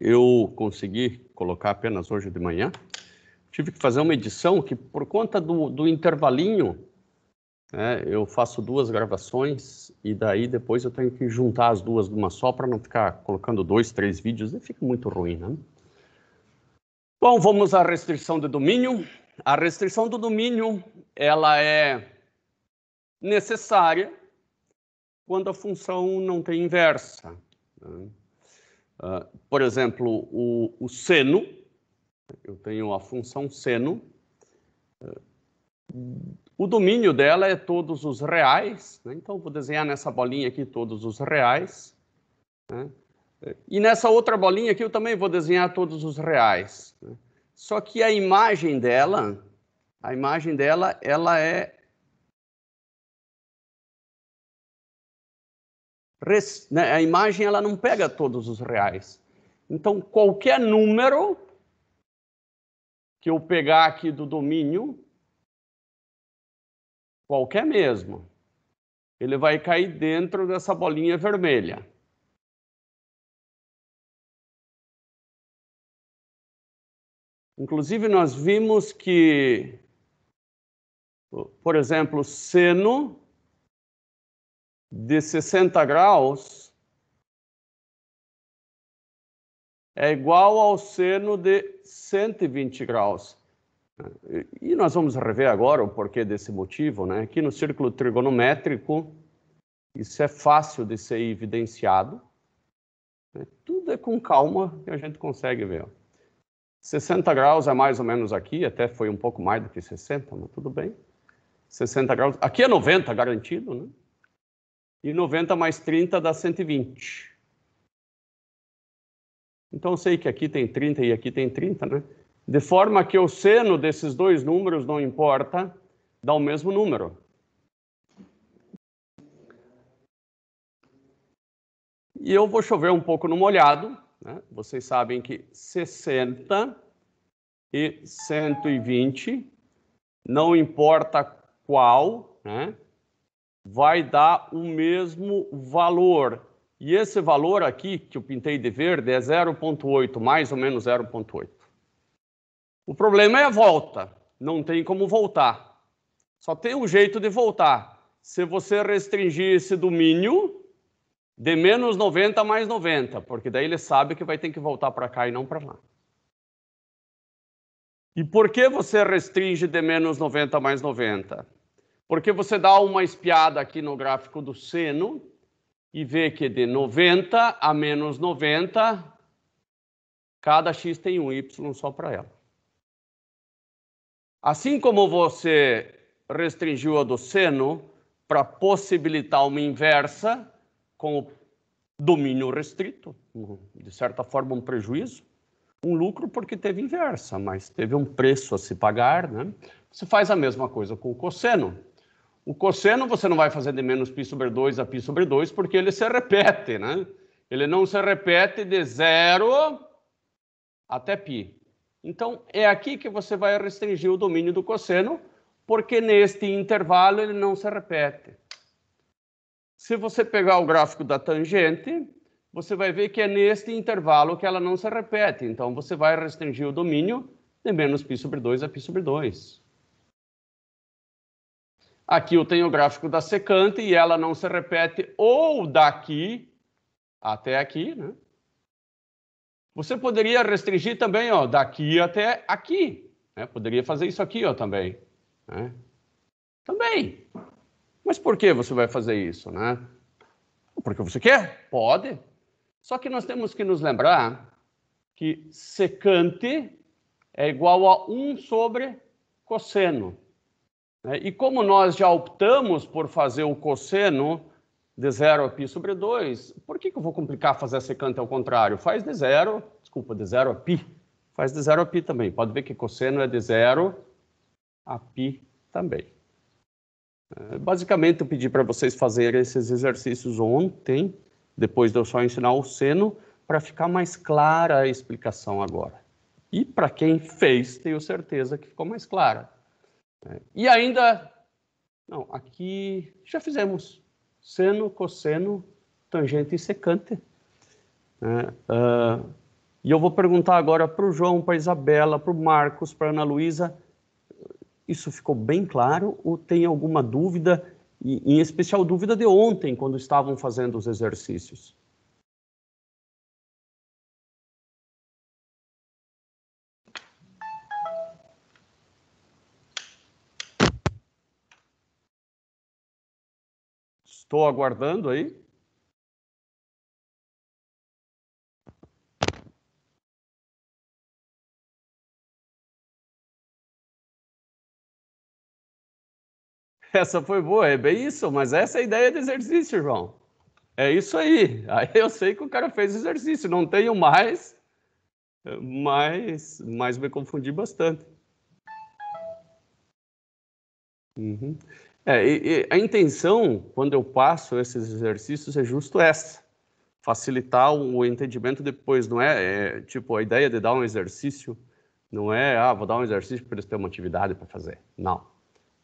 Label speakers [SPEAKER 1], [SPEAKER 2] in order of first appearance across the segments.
[SPEAKER 1] eu consegui colocar apenas hoje de manhã. Tive que fazer uma edição que, por conta do, do intervalinho, né, eu faço duas gravações e daí depois eu tenho que juntar as duas numa só para não ficar colocando dois, três vídeos e fica muito ruim, né? Bom, vamos à restrição de domínio. A restrição do domínio, ela é necessária quando a função não tem inversa. Né? Uh, por exemplo, o, o, seno, eu tenho a função seno, uh, o domínio dela é todos os reais, né? então vou desenhar nessa bolinha aqui todos os reais, né? e nessa outra bolinha aqui eu também vou desenhar todos os reais. Né?
[SPEAKER 2] Só que a imagem dela, a imagem dela, ela é Né, a imagem ela não pega todos os reais. Então, qualquer número
[SPEAKER 1] que eu pegar aqui do domínio,
[SPEAKER 2] qualquer mesmo, ele vai cair dentro dessa bolinha vermelha. Inclusive, nós vimos que, por exemplo,
[SPEAKER 1] seno de 60 graus é igual ao seno de 120 graus. E nós vamos rever agora o porquê desse motivo, né? Aqui no círculo trigonométrico, isso é fácil de ser evidenciado. Né? Tudo é com calma e a gente consegue ver. 60 graus é mais ou menos aqui, até foi um pouco mais do que 60, mas tudo bem. 60 graus, aqui é 90 garantido, né? E 90 mais 30 dá 120. Então eu sei que aqui tem 30 e aqui tem 30, né? De forma que o seno desses dois números não importa, dá o mesmo número. E eu vou chover um pouco no molhado. Né? Vocês sabem que 60 e 120, não importa qual, né? vai dar o mesmo valor. E esse valor aqui, que eu pintei de verde, é 0,8, mais ou menos 0,8. O problema é a volta. Não tem como voltar. Só tem um jeito de voltar. Se você restringir esse domínio de menos 90 mais 90, porque daí ele sabe que vai ter que voltar para cá e não para lá. E por que você restringe de menos 90 mais 90? Porque você dá uma espiada aqui no gráfico do seno e vê que de 90 a menos 90, cada x tem um y só para ela. Assim como você restringiu a do seno para possibilitar uma inversa com o domínio restrito, de certa forma um prejuízo, um lucro porque teve inversa, mas teve um preço a se pagar, né? Você faz a mesma coisa com o cosseno. O cosseno você não vai fazer de menos π sobre 2 a π sobre 2, porque ele se repete, né? Ele não se repete de zero até π. Então, é aqui que você vai restringir o domínio do cosseno, porque neste intervalo ele não se repete. Se você pegar o gráfico da tangente, você vai ver que é neste intervalo que ela não se repete. Então, você vai restringir o domínio de menos π sobre 2 a π sobre 2. Aqui eu tenho o gráfico da secante e ela não se repete ou daqui até aqui, né? Você poderia restringir também, ó, daqui até aqui. Né? Poderia fazer isso aqui, ó, também. Né? Também. Mas por que você vai fazer isso, né? Porque você quer? Pode. Só que nós temos que nos lembrar que secante é igual a 1 sobre cosseno. Né? E como nós já optamos por fazer o cosseno de zero a π sobre 2, por que, que eu vou complicar fazer a secante ao contrário? Faz de zero, desculpa, de zero a π. Faz de zero a π também. Pode ver que cosseno é de zero a π também. É, basicamente, eu pedi para vocês fazerem esses exercícios ontem, depois de eu só ensinar o seno, para ficar mais clara a explicação agora. E para quem fez, tenho certeza que ficou mais clara. Né? e ainda, não, aqui já fizemos seno, cosseno, tangente e secante. Né? Uh, e eu vou perguntar agora para o João, para a Isabela, para o Marcos, para a Ana Luísa, isso ficou bem claro ou tem alguma dúvida,
[SPEAKER 2] em especial dúvida de ontem, quando estavam fazendo os exercícios? Estou aguardando aí. Essa foi boa, é bem isso, mas essa é a ideia do exercício, João. É isso aí. Aí eu sei
[SPEAKER 1] que o cara fez exercício, não tenho mais, mas, mas me confundi bastante. Uhum. É, e, e a intenção, quando eu passo esses exercícios, é justo essa. Facilitar o entendimento depois, não é, é tipo a ideia de dar um exercício, não é, ah, vou dar um exercício para eles terem uma atividade para fazer. Não.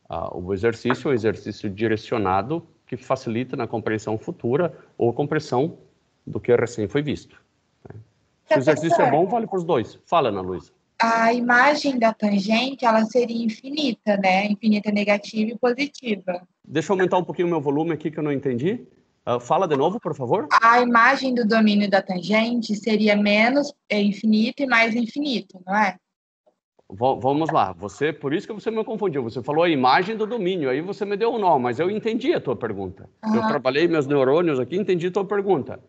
[SPEAKER 1] Ah, o exercício é um exercício direcionado que facilita na compreensão futura ou compreensão do que recém foi visto.
[SPEAKER 2] Né? Tá Se o exercício é bom,
[SPEAKER 1] vale para os dois. Fala, Ana Luísa a imagem da tangente ela seria infinita, né? Infinita negativa e positiva. Deixa eu aumentar um pouquinho o meu volume aqui que eu não entendi. Uh, fala de novo, por favor. A imagem do domínio da tangente seria menos é, infinito e mais infinito, não é? V vamos lá. Você, por isso que você me confundiu. Você falou a imagem do domínio, aí você me deu um nó, mas eu entendi a tua pergunta. Uhum. Eu trabalhei meus neurônios aqui, entendi a tua pergunta.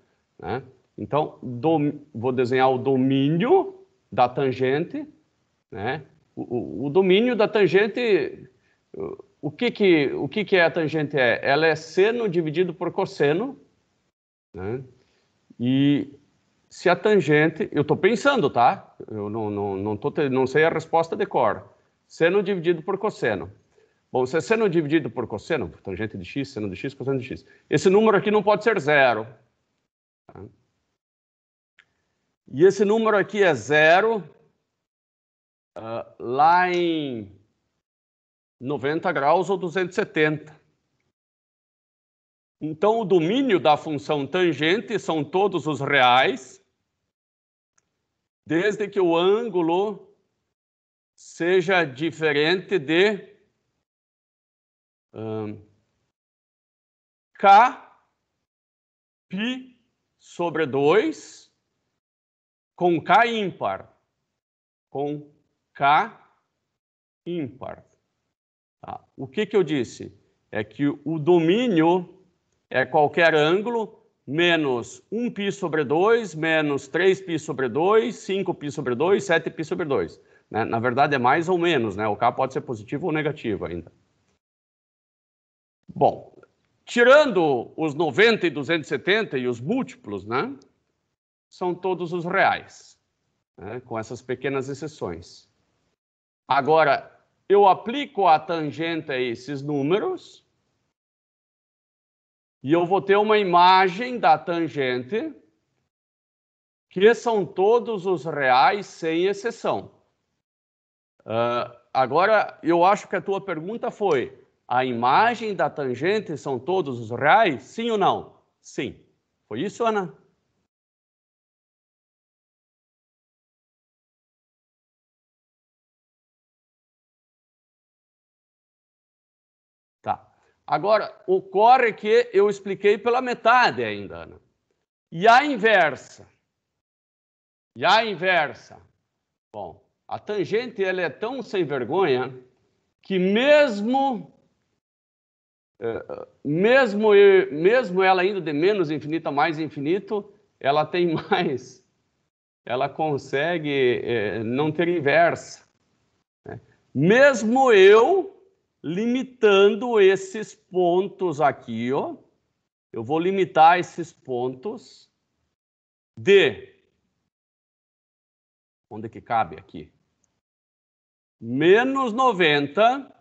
[SPEAKER 1] Né? Então, vou desenhar o domínio da tangente, né? O, o, o domínio da tangente, o que que, o que que é a tangente é? Ela é seno dividido por cosseno, né? E se a tangente, eu estou pensando, tá? Eu não, não, não, tô, não sei a resposta de cor. Seno dividido por cosseno. Bom, se é seno dividido por cosseno, tangente de x, seno de x, cosseno de x. Esse número aqui não pode ser zero. Tá? E esse número aqui é zero. Uh, lá em 90 graus ou 270. Então, o domínio da função tangente são todos os reais, desde que o ângulo
[SPEAKER 2] seja diferente de um, ah, K pi sobre
[SPEAKER 1] 2 com K ímpar. Com K ímpar. Tá? O que, que eu disse? É que o domínio é qualquer ângulo menos 1π sobre 2, menos 3π sobre 2, 5π sobre 2, 7π sobre 2. Né? Na verdade, é mais ou menos, né? O K pode ser positivo ou negativo ainda. Bom, tirando os 90 e 270 e os múltiplos, né? são todos os reais, né? com essas pequenas exceções. Agora, eu aplico a tangente a esses números e eu vou ter uma imagem da tangente que são todos os reais sem exceção. Uh, agora, eu acho que a tua pergunta foi: a imagem da
[SPEAKER 2] tangente são todos os reais? Sim ou não? Sim. Foi isso, Ana? Agora, ocorre que eu expliquei pela metade ainda, Ana. E a
[SPEAKER 1] inversa? E a inversa? Bom, a tangente ela é tão sem vergonha que mesmo eh, eh, mesmo mesmo ela indo de menos infinito a mais infinito, ela tem mais, ela consegue é, não ter inversa. Né? Mesmo eu limitando esses pontos aqui, ó. Eu vou limitar esses pontos de onde que cabe aqui? Menos 90,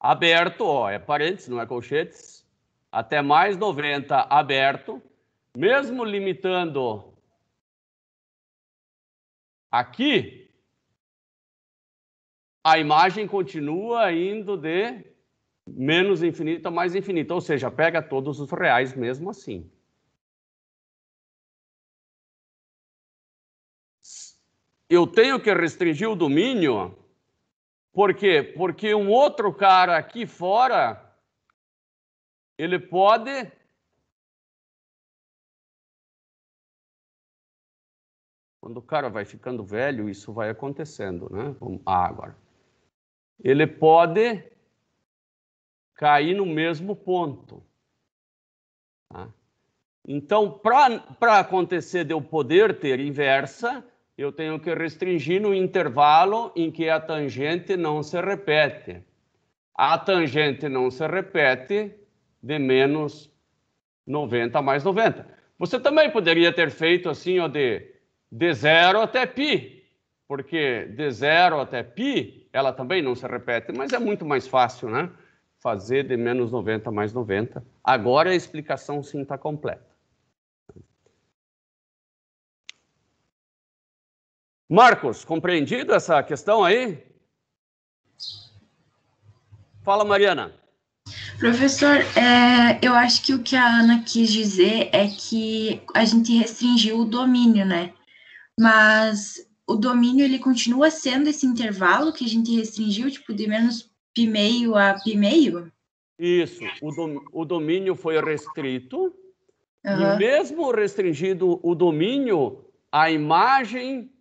[SPEAKER 1] aberto, ó, é parênteses, não é colchetes, até mais 90, aberto, mesmo limitando aqui, a imagem continua indo de menos infinito a mais infinito, ou seja, pega todos os reais mesmo assim.
[SPEAKER 2] Eu tenho que restringir o domínio, por quê? Porque um outro cara aqui fora, ele pode Quando o cara vai ficando velho, isso vai acontecendo, né?
[SPEAKER 1] Ah, agora ele pode cair no mesmo ponto. Tá? Então, para acontecer de eu poder ter inversa, eu tenho que restringir no intervalo em que a tangente não se repete. A tangente não se repete de menos 90 mais 90. Você também poderia ter feito assim, ó, de, de zero até π, porque de zero até pi ela também não se repete, mas é muito mais fácil, né? Fazer de menos 90 mais 90. Agora a explicação sim está completa. Marcos, compreendido essa questão aí? Fala, Mariana. Professor, é, eu acho que o que a Ana quis dizer é que a gente restringiu o domínio, né? Mas o domínio ele continua sendo esse intervalo que a gente restringiu, tipo, de menos pi meio a pi meio? Isso, o, dom, o domínio foi restrito, uhum. e mesmo restringido o domínio, a imagem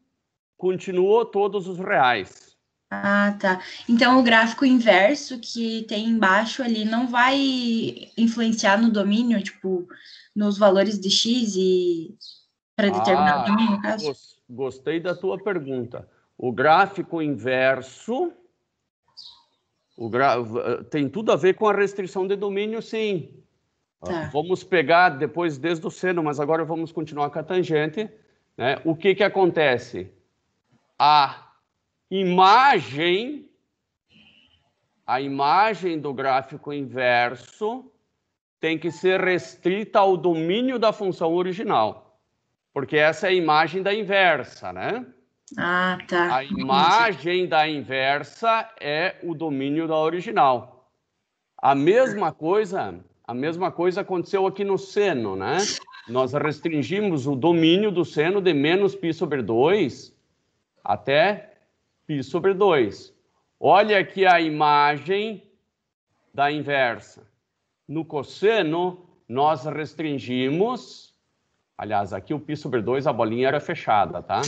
[SPEAKER 1] continuou todos os reais. Ah, tá. Então o gráfico inverso que tem embaixo ali não vai influenciar no domínio, tipo, nos valores de x e para determinado ah, domínio, no caso? gostei da tua pergunta. O gráfico inverso gra... tem tudo a ver com a restrição de domínio, sim. Ah, tá. Vamos pegar depois desde o seno, mas agora vamos continuar com a tangente. Né? O que, que acontece? A imagem, a imagem do gráfico inverso tem que ser restrita ao domínio da função original. Porque essa é a imagem da inversa, né? Ah, tá. A imagem da inversa é o domínio da original. A mesma coisa, a mesma coisa aconteceu aqui no seno, né? Nós restringimos o domínio do seno de menos π sobre 2 até π sobre 2. Olha aqui a imagem da inversa. No cosseno, nós restringimos Aliás, aqui o pi sobre 2 a bolinha era fechada, tá?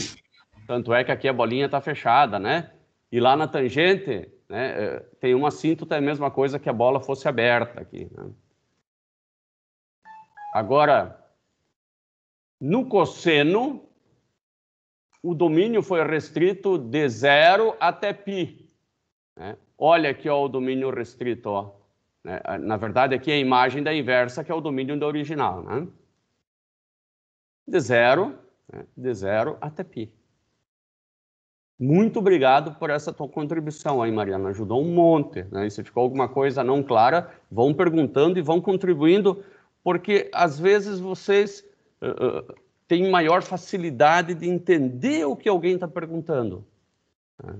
[SPEAKER 1] Tanto é que aqui a bolinha está fechada, né? E lá na tangente, né, eh, tem uma síntota, é a mesma coisa que a bola fosse aberta aqui. Né? Agora, no cosseno, o domínio foi restrito de zero até π. Né? Olha aqui ó, o domínio restrito. Ó. Né? Na verdade, aqui é a imagem da inversa, que é o domínio da original. Né? de zero, né, de zero até pi Muito obrigado por essa tua contribuição aí, Mariana. Ajudou um monte. Né? E se ficou alguma coisa não clara, vão perguntando e vão contribuindo, porque às vezes vocês uh, têm maior facilidade de entender o que alguém está perguntando. Né?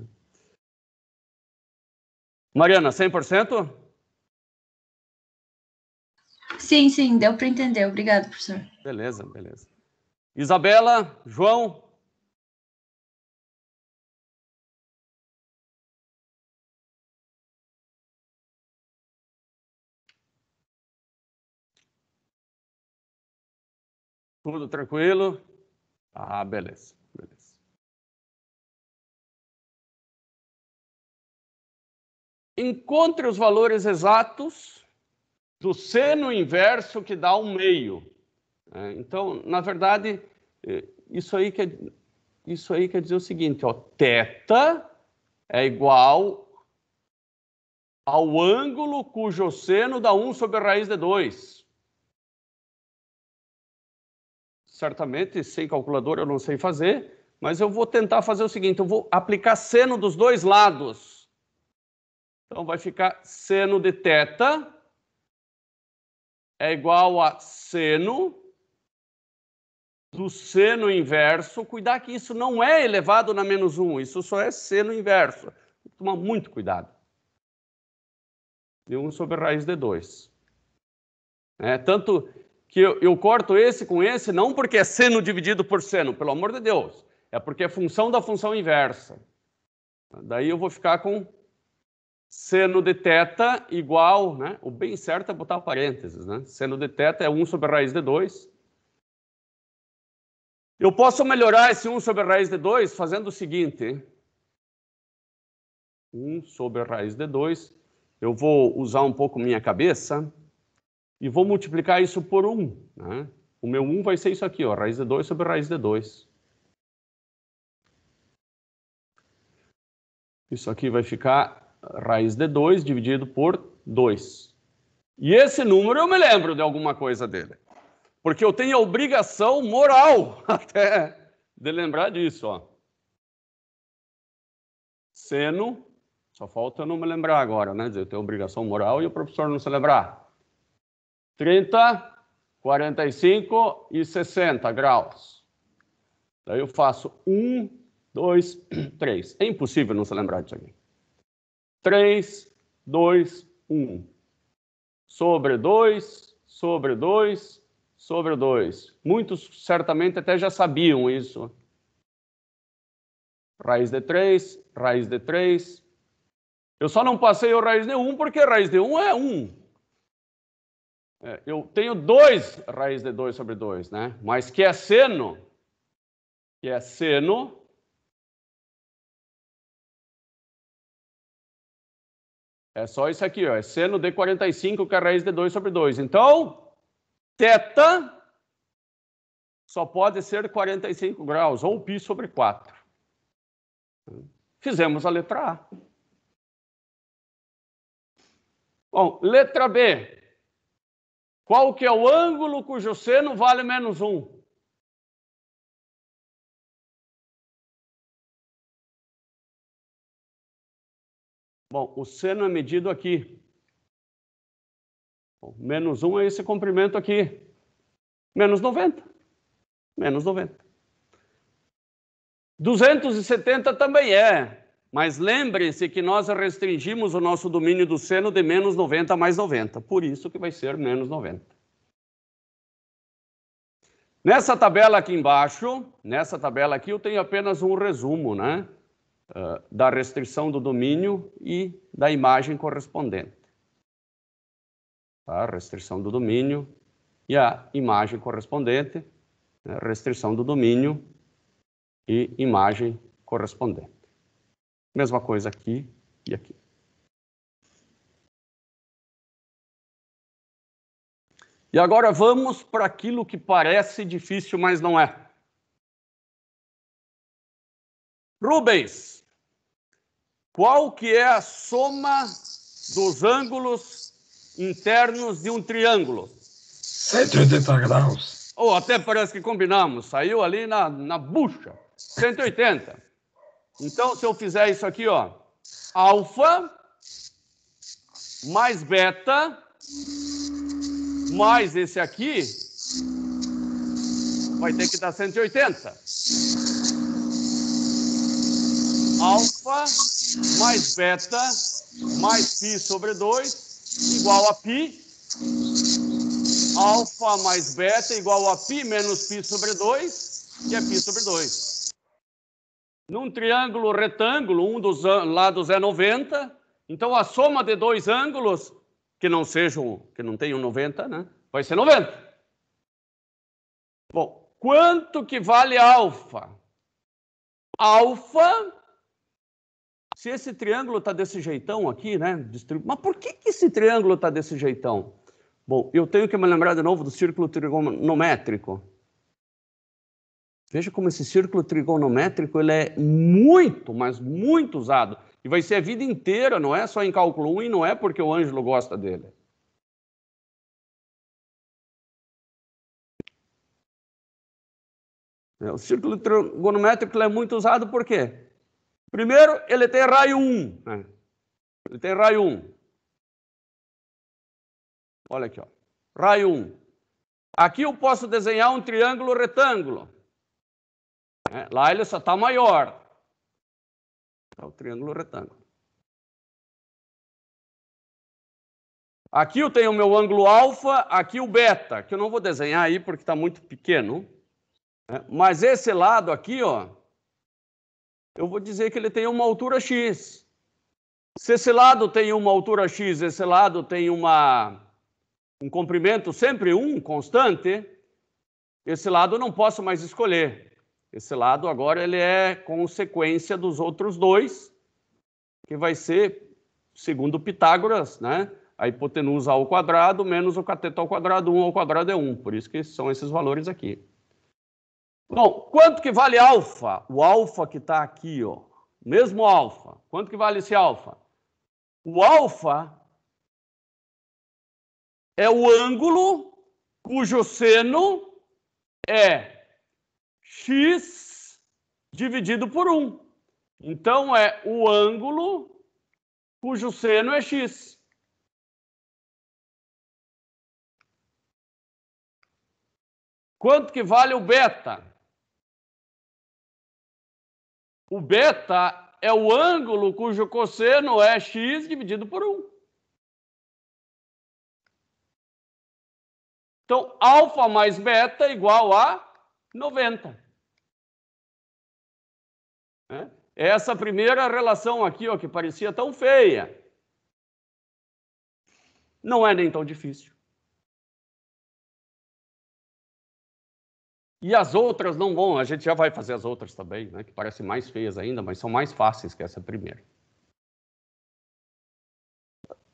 [SPEAKER 1] Mariana, 100%?
[SPEAKER 2] Sim, sim, deu para entender. Obrigado, professor. Beleza, beleza. Isabela, João, Tudo tranquilo? Ah, beleza, beleza. Encontre os valores exatos
[SPEAKER 1] do seno inverso que dá um meio. É, então, na verdade, é, isso aí quer, isso aí quer dizer o seguinte, ó, θ é igual ao ângulo cujo seno dá 1 sobre a raiz de 2. Certamente, sem calculador eu não sei fazer, mas eu vou tentar fazer o seguinte, eu vou aplicar seno dos dois lados. Então, vai ficar seno de θ é igual a seno do seno inverso, cuidar que isso não é elevado na menos 1, isso só é seno inverso. toma tomar muito cuidado. De 1 sobre raiz de 2. É, tanto que eu, eu corto esse com esse, não porque é seno dividido por seno, pelo amor de Deus. É porque é função da função inversa. Daí eu vou ficar com seno de teta igual, né? O bem certo é botar parênteses, né? Seno de teta é 1 sobre raiz de 2 eu posso melhorar esse 1 sobre a raiz de 2 fazendo o seguinte. 1 sobre a raiz de 2. Eu vou usar um pouco minha cabeça e vou multiplicar isso por 1. Né? O meu 1 vai ser isso aqui, ó, raiz de 2 sobre a raiz de 2. Isso aqui vai ficar raiz de 2 dividido por 2. E esse número eu me lembro de alguma coisa dele porque eu tenho a obrigação moral até de lembrar disso. Ó. Seno, só falta eu não me lembrar agora, né? Eu tenho obrigação moral e o professor não se lembrar. 30, 45 e 60 graus. Daí eu faço 1, 2, 3. É impossível não se lembrar disso aqui. 3, 2, 1. Sobre 2, sobre 2, sobre o 2. Muitos certamente até já sabiam isso. Raiz de 3, raiz de 3. Eu só não passei o raiz de 1 um porque raiz de 1 um é 1. Um. É, eu tenho 2 raiz de 2 sobre 2, né? Mas que é seno,
[SPEAKER 2] que é seno É só isso aqui, ó. É seno de 45 que é raiz de 2
[SPEAKER 1] sobre 2. Então, Teta só pode ser 45 graus, ou π sobre 4. Fizemos a letra A. Bom, letra B.
[SPEAKER 2] Qual que é o ângulo cujo seno vale menos 1? Bom, o seno é medido aqui
[SPEAKER 1] menos 1 é esse comprimento aqui. Menos 90. Menos 90. 270 também é. Mas lembrem-se que nós restringimos o nosso domínio do seno de menos 90 a mais 90. Por isso que vai ser menos 90. Nessa tabela aqui embaixo, nessa tabela aqui, eu tenho apenas um resumo, né? Ah, da restrição do domínio e da imagem correspondente a tá? restrição do domínio, e a imagem correspondente, né? restrição do domínio e imagem correspondente. Mesma coisa aqui e aqui. E agora vamos para aquilo que parece difícil, mas não é. Rubens, qual que é a soma dos ângulos internos de um triângulo.
[SPEAKER 2] 180 graus.
[SPEAKER 1] Ou oh, até parece que combinamos, saiu ali na, na bucha. 180. Então, se eu fizer isso aqui, ó, alfa mais beta mais esse aqui vai ter que dar 180. Alfa mais beta mais π sobre 2 igual a π, alfa mais beta igual a π menos π sobre 2, que é π sobre 2. Num triângulo retângulo, um dos lados é 90, então a soma de dois ângulos que não sejam, que não tenham 90, né, vai ser 90. Bom, quanto que vale alfa? Alfa se esse triângulo está desse jeitão aqui, né? Mas por que, que esse triângulo está desse jeitão? Bom, eu tenho que me lembrar de novo do círculo trigonométrico. Veja como esse círculo trigonométrico ele é muito, mas muito usado. E vai
[SPEAKER 2] ser a vida inteira, não é só em cálculo 1 e não é porque o Ângelo gosta dele. É, o círculo trigonométrico é muito usado por quê? Primeiro, ele tem raio
[SPEAKER 1] 1. Né? Ele tem raio 1. Olha aqui, ó. raio 1. Aqui eu posso desenhar um triângulo retângulo.
[SPEAKER 2] Né? Lá ele só está maior. É o triângulo retângulo. Aqui eu tenho o meu ângulo
[SPEAKER 1] alfa, aqui o beta, que eu não vou desenhar aí porque está muito pequeno. Né? Mas esse lado aqui, ó, eu vou dizer que ele tem uma altura X. Se esse lado tem uma altura X, esse lado tem uma, um comprimento sempre um constante, esse lado eu não posso mais escolher. Esse lado agora ele é consequência dos outros dois, que vai ser, segundo Pitágoras, né? a hipotenusa ao quadrado menos o cateto ao quadrado, 1 ao quadrado é 1. Por isso que são esses valores aqui. Bom, quanto que vale alfa? O alfa que está aqui, ó. Mesmo alfa. Quanto que vale esse alfa? O alfa é o ângulo cujo seno é x dividido por 1. Então, é o ângulo
[SPEAKER 2] cujo seno é x. Quanto que vale o beta? O beta é o ângulo cujo cosseno é x dividido por 1.
[SPEAKER 1] Então, alfa mais beta igual a 90. Né? É essa primeira relação aqui, ó, que
[SPEAKER 2] parecia tão feia, não é nem tão difícil. E as outras não vão,
[SPEAKER 1] a gente já vai fazer as outras também, né? Que parecem mais feias ainda, mas são mais fáceis que essa primeira.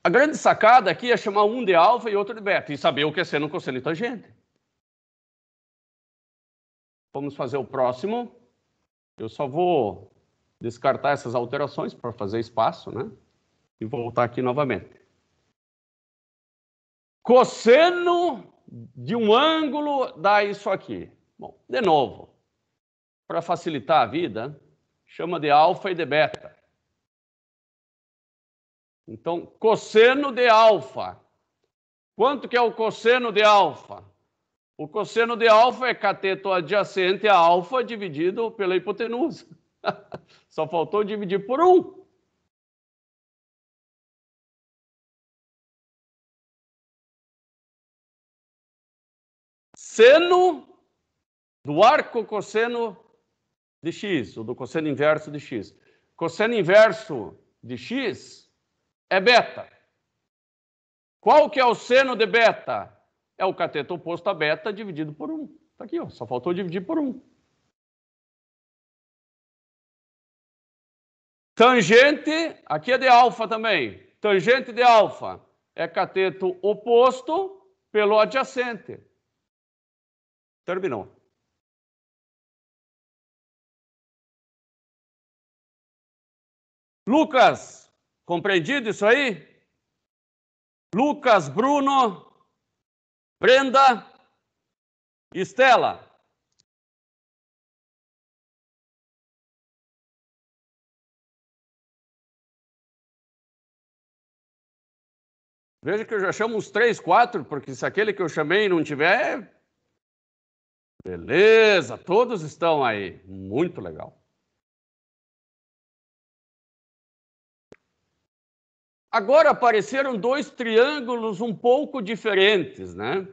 [SPEAKER 1] A grande sacada aqui é chamar um de alfa e outro de beta e saber o que é seno, cosseno e tangente. Vamos fazer o próximo. Eu só vou descartar essas alterações para fazer espaço, né? E voltar aqui novamente. Cosseno de um ângulo dá isso aqui. Bom, de novo, para facilitar a vida, chama de alfa e de beta. Então, cosseno de alfa. Quanto que é o cosseno de alfa? O cosseno de alfa é cateto adjacente a alfa
[SPEAKER 2] dividido pela hipotenusa. Só faltou dividir por um. Seno do arco
[SPEAKER 1] cosseno de x, ou do cosseno inverso de x. Cosseno inverso de x é beta. Qual que é o seno de beta? É o cateto oposto a beta dividido por 1. Está aqui, ó, só faltou dividir por 1. Tangente, aqui é de alfa também. Tangente de alfa é cateto oposto
[SPEAKER 2] pelo adjacente. Terminou. Lucas, compreendido isso aí? Lucas, Bruno, Brenda, Estela. Veja que eu já chamo uns três, quatro, porque se aquele que eu chamei não tiver. Beleza, todos estão aí. Muito legal. Agora apareceram dois triângulos um pouco diferentes, né?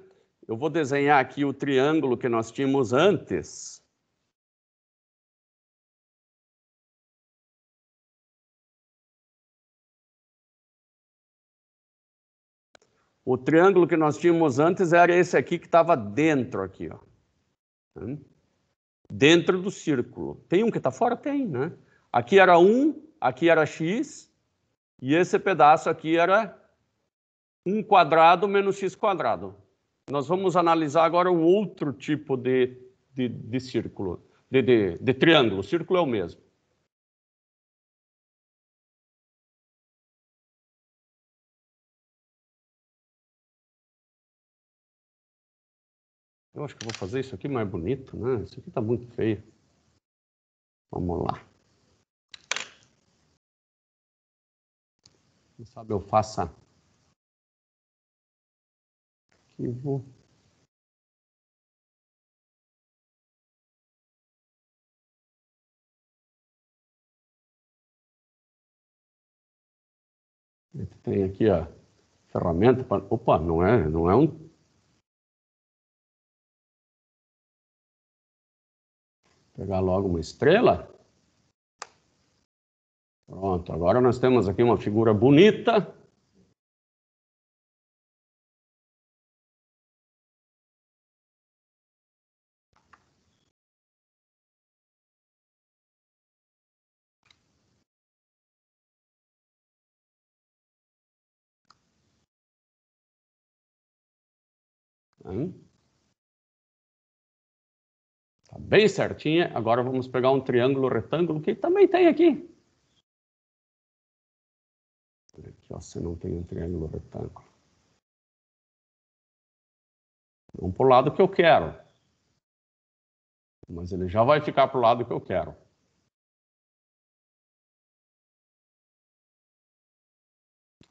[SPEAKER 2] Eu vou desenhar aqui o triângulo que nós tínhamos antes. O triângulo que nós
[SPEAKER 1] tínhamos antes era esse aqui que estava dentro aqui, ó. Hum? Dentro do círculo. Tem um que está fora? Tem, né? Aqui era 1, um, aqui era x, e esse pedaço aqui era 1 quadrado menos x quadrado. Nós vamos analisar agora um outro tipo de, de, de círculo,
[SPEAKER 2] de, de, de triângulo. O círculo é o mesmo. Eu acho que vou fazer isso aqui mais bonito, né? Isso aqui está muito feio. Vamos lá. Quem sabe eu faça vou Tem aqui a ferramenta para. Opa, não é, não é um. pegar logo uma estrela. Pronto, agora nós temos aqui uma figura bonita. Hein? Tá bem certinha. Agora vamos pegar um triângulo retângulo que também tem aqui. que você não tem um triângulo retângulo. Vamos para o lado que eu quero, mas ele já vai ficar para o lado que eu quero.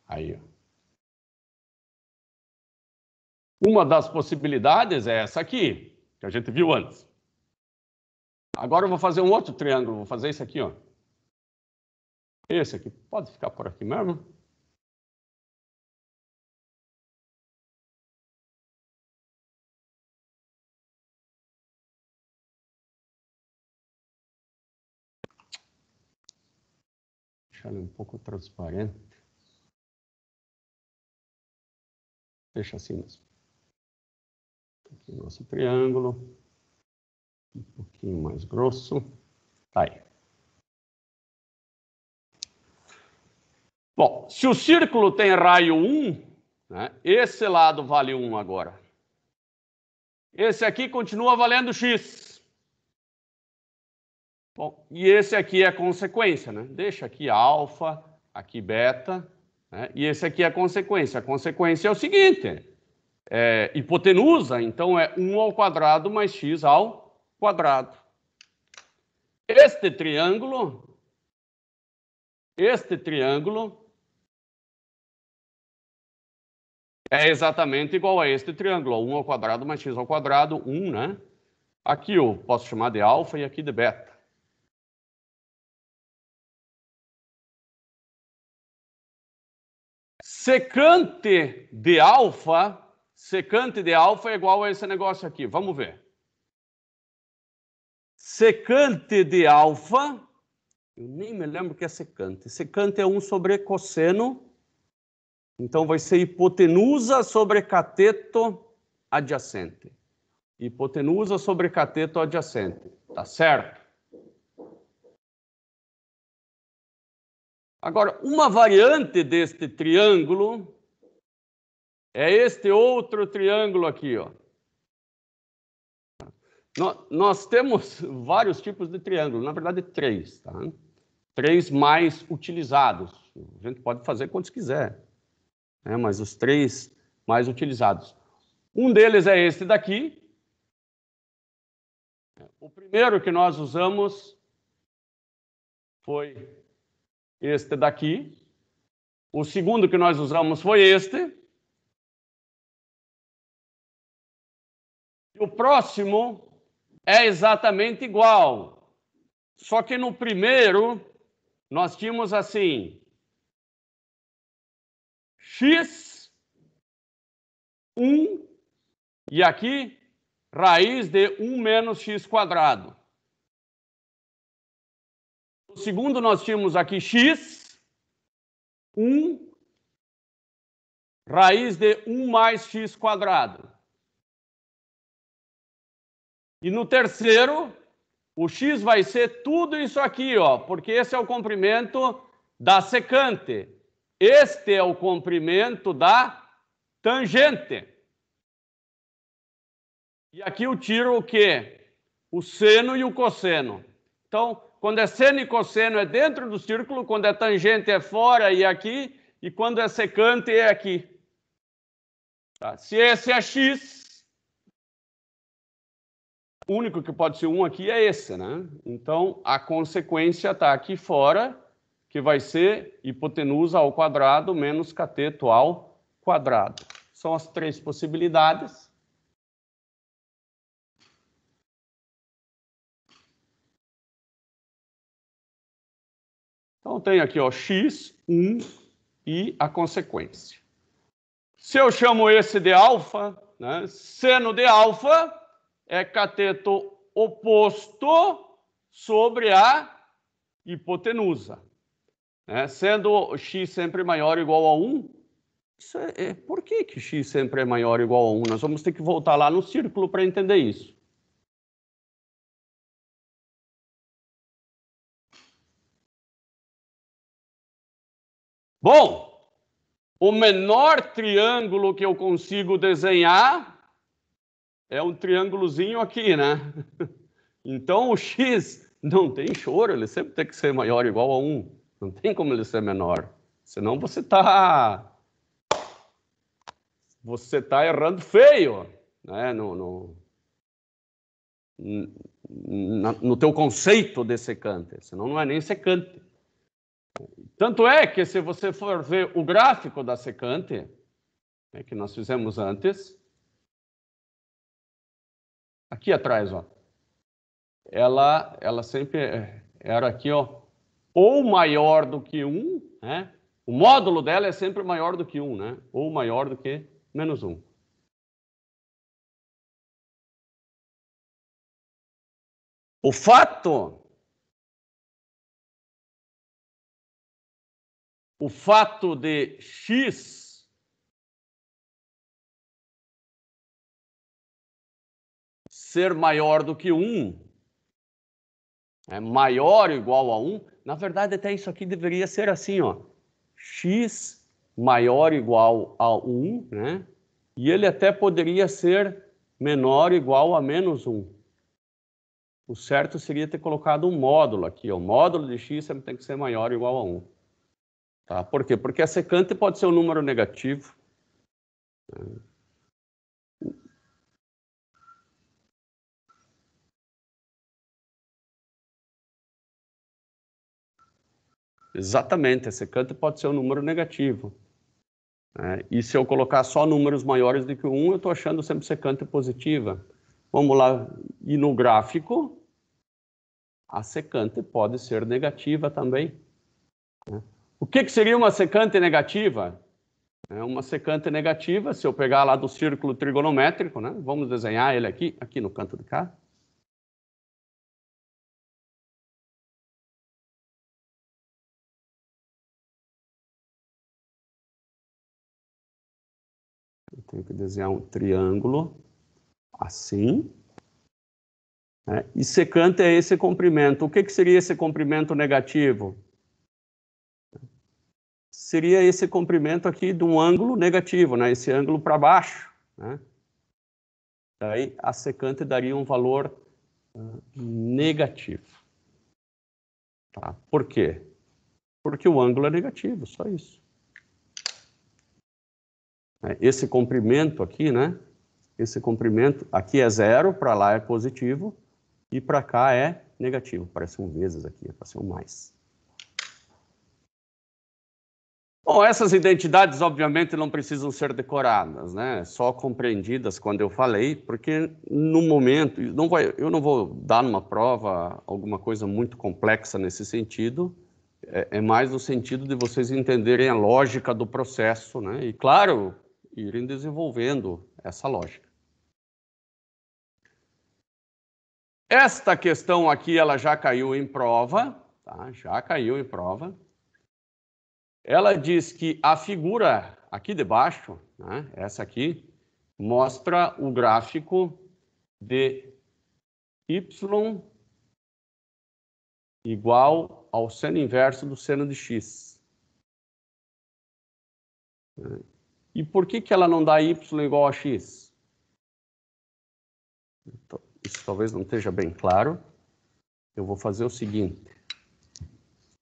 [SPEAKER 2] Aí. Uma das possibilidades é essa aqui, que a gente viu antes. Agora eu vou fazer um outro triângulo, vou fazer esse aqui, ó. Esse aqui pode ficar por aqui mesmo. deixar ele um pouco transparente. deixa assim mesmo. Tá aqui o nosso triângulo. Um pouquinho mais grosso. Tá aí.
[SPEAKER 1] Bom, se o círculo tem raio 1, né, esse lado vale 1 agora. Esse aqui continua valendo x. Bom, e esse aqui é a consequência, né? Deixa aqui alfa, aqui beta, né? e esse aqui é a consequência. A consequência é o seguinte, é hipotenusa, então é 1 ao quadrado mais x ao quadrado.
[SPEAKER 2] Este triângulo, este triângulo é exatamente igual a
[SPEAKER 1] este triângulo, ó, 1 ao quadrado mais x ao quadrado, 1, né? Aqui eu posso chamar de alfa
[SPEAKER 2] e aqui de beta. Secante de alfa,
[SPEAKER 1] secante de alfa é igual a esse negócio aqui. Vamos ver. Secante de alfa, eu nem me lembro o que é secante. Secante é 1 sobre cosseno, então vai ser hipotenusa sobre cateto adjacente. Hipotenusa sobre cateto adjacente, tá
[SPEAKER 2] certo? Agora, uma variante deste triângulo é este outro
[SPEAKER 1] triângulo aqui, ó. Nós temos vários tipos de triângulo, na verdade três, tá? Três mais utilizados. A gente pode fazer quantos quiser, né? mas os três mais utilizados. Um deles é este daqui. O primeiro que nós usamos foi este daqui. O segundo que nós usamos foi este. E o próximo é exatamente igual. Só que no primeiro, nós tínhamos assim: x, 1, e aqui raiz de 1 menos x quadrado
[SPEAKER 2] segundo, nós tínhamos aqui x, 1, raiz de 1 mais x quadrado. E no terceiro,
[SPEAKER 1] o x vai ser tudo isso aqui, ó, porque esse é o comprimento da secante. Este é o comprimento da tangente. E aqui eu tiro o quê? O seno e o cosseno. Então, quando é seno e cosseno é dentro do círculo, quando é tangente é fora e é aqui, e quando é secante é aqui. Tá? Se esse é x, o único que pode ser um aqui é esse, né? Então a consequência está aqui fora, que vai ser hipotenusa ao quadrado menos cateto ao quadrado. São as três possibilidades.
[SPEAKER 2] Então tem aqui ó, x, 1 e a consequência. Se eu chamo esse de alfa,
[SPEAKER 1] né, seno de alfa é cateto oposto sobre a hipotenusa. Né? Sendo x sempre maior ou igual a 1, é, é, por que, que x sempre é maior ou igual a 1?
[SPEAKER 2] Nós vamos ter que voltar lá no círculo para entender isso. Bom, o menor triângulo que eu consigo desenhar
[SPEAKER 1] é um triângulozinho aqui, né? Então o x não tem choro, ele sempre tem que ser maior ou igual a 1. Não tem como ele ser menor. Senão você está você tá errando feio, né? No, no, no teu conceito de secante, senão não é nem secante. Tanto é que, se você for ver o gráfico da secante, né, que nós fizemos antes, aqui atrás, ó, ela, ela sempre era aqui, ó, ou maior do que 1, né?
[SPEAKER 2] o módulo dela é sempre maior do que 1, né? ou maior do que menos 1. O fato o fato de X ser maior do que 1,
[SPEAKER 1] é maior ou igual a 1, na verdade até isso aqui deveria ser assim, ó. X maior ou igual a 1, né? E ele até poderia ser menor ou igual a menos 1. O certo seria ter colocado um módulo aqui. O módulo de x sempre tem que ser maior ou igual a 1. Tá? Por quê? Porque a secante pode ser um número negativo.
[SPEAKER 2] Exatamente, a secante pode
[SPEAKER 1] ser um número negativo. Né? E se eu colocar só números maiores do que 1, um, eu estou achando sempre secante positiva. Vamos lá, e no gráfico, a secante pode ser negativa também. Né? O que, que seria uma secante negativa? É uma secante negativa, se eu pegar lá do círculo
[SPEAKER 2] trigonométrico, né? Vamos desenhar ele aqui, aqui no canto de cá. Eu tenho que desenhar um triângulo assim. Né? E secante é esse
[SPEAKER 1] comprimento. O que, que seria esse comprimento negativo? seria esse comprimento aqui de um ângulo negativo, né? esse ângulo para baixo. Né? Daí a secante daria um valor ah, negativo. Tá? Por quê? Porque o ângulo é negativo, só isso. É, esse comprimento aqui, né? Esse comprimento aqui é zero, para lá é positivo, e para cá é negativo. Parece um vezes aqui, parece um mais. Bom, essas identidades obviamente não precisam ser decoradas, né? Só compreendidas quando eu falei, porque no momento, não vai, eu não vou dar numa prova alguma coisa muito complexa nesse sentido. É, é mais no sentido de vocês entenderem a lógica do processo, né? E claro, irem desenvolvendo essa lógica. Esta questão aqui, ela já caiu em prova, tá? Já caiu em prova. Ela diz que a figura aqui debaixo, né, essa aqui, mostra o gráfico de y igual ao seno inverso do seno de x. E por que, que ela não dá y igual a x?
[SPEAKER 2] Então, isso talvez não esteja bem claro.
[SPEAKER 1] Eu vou fazer o seguinte.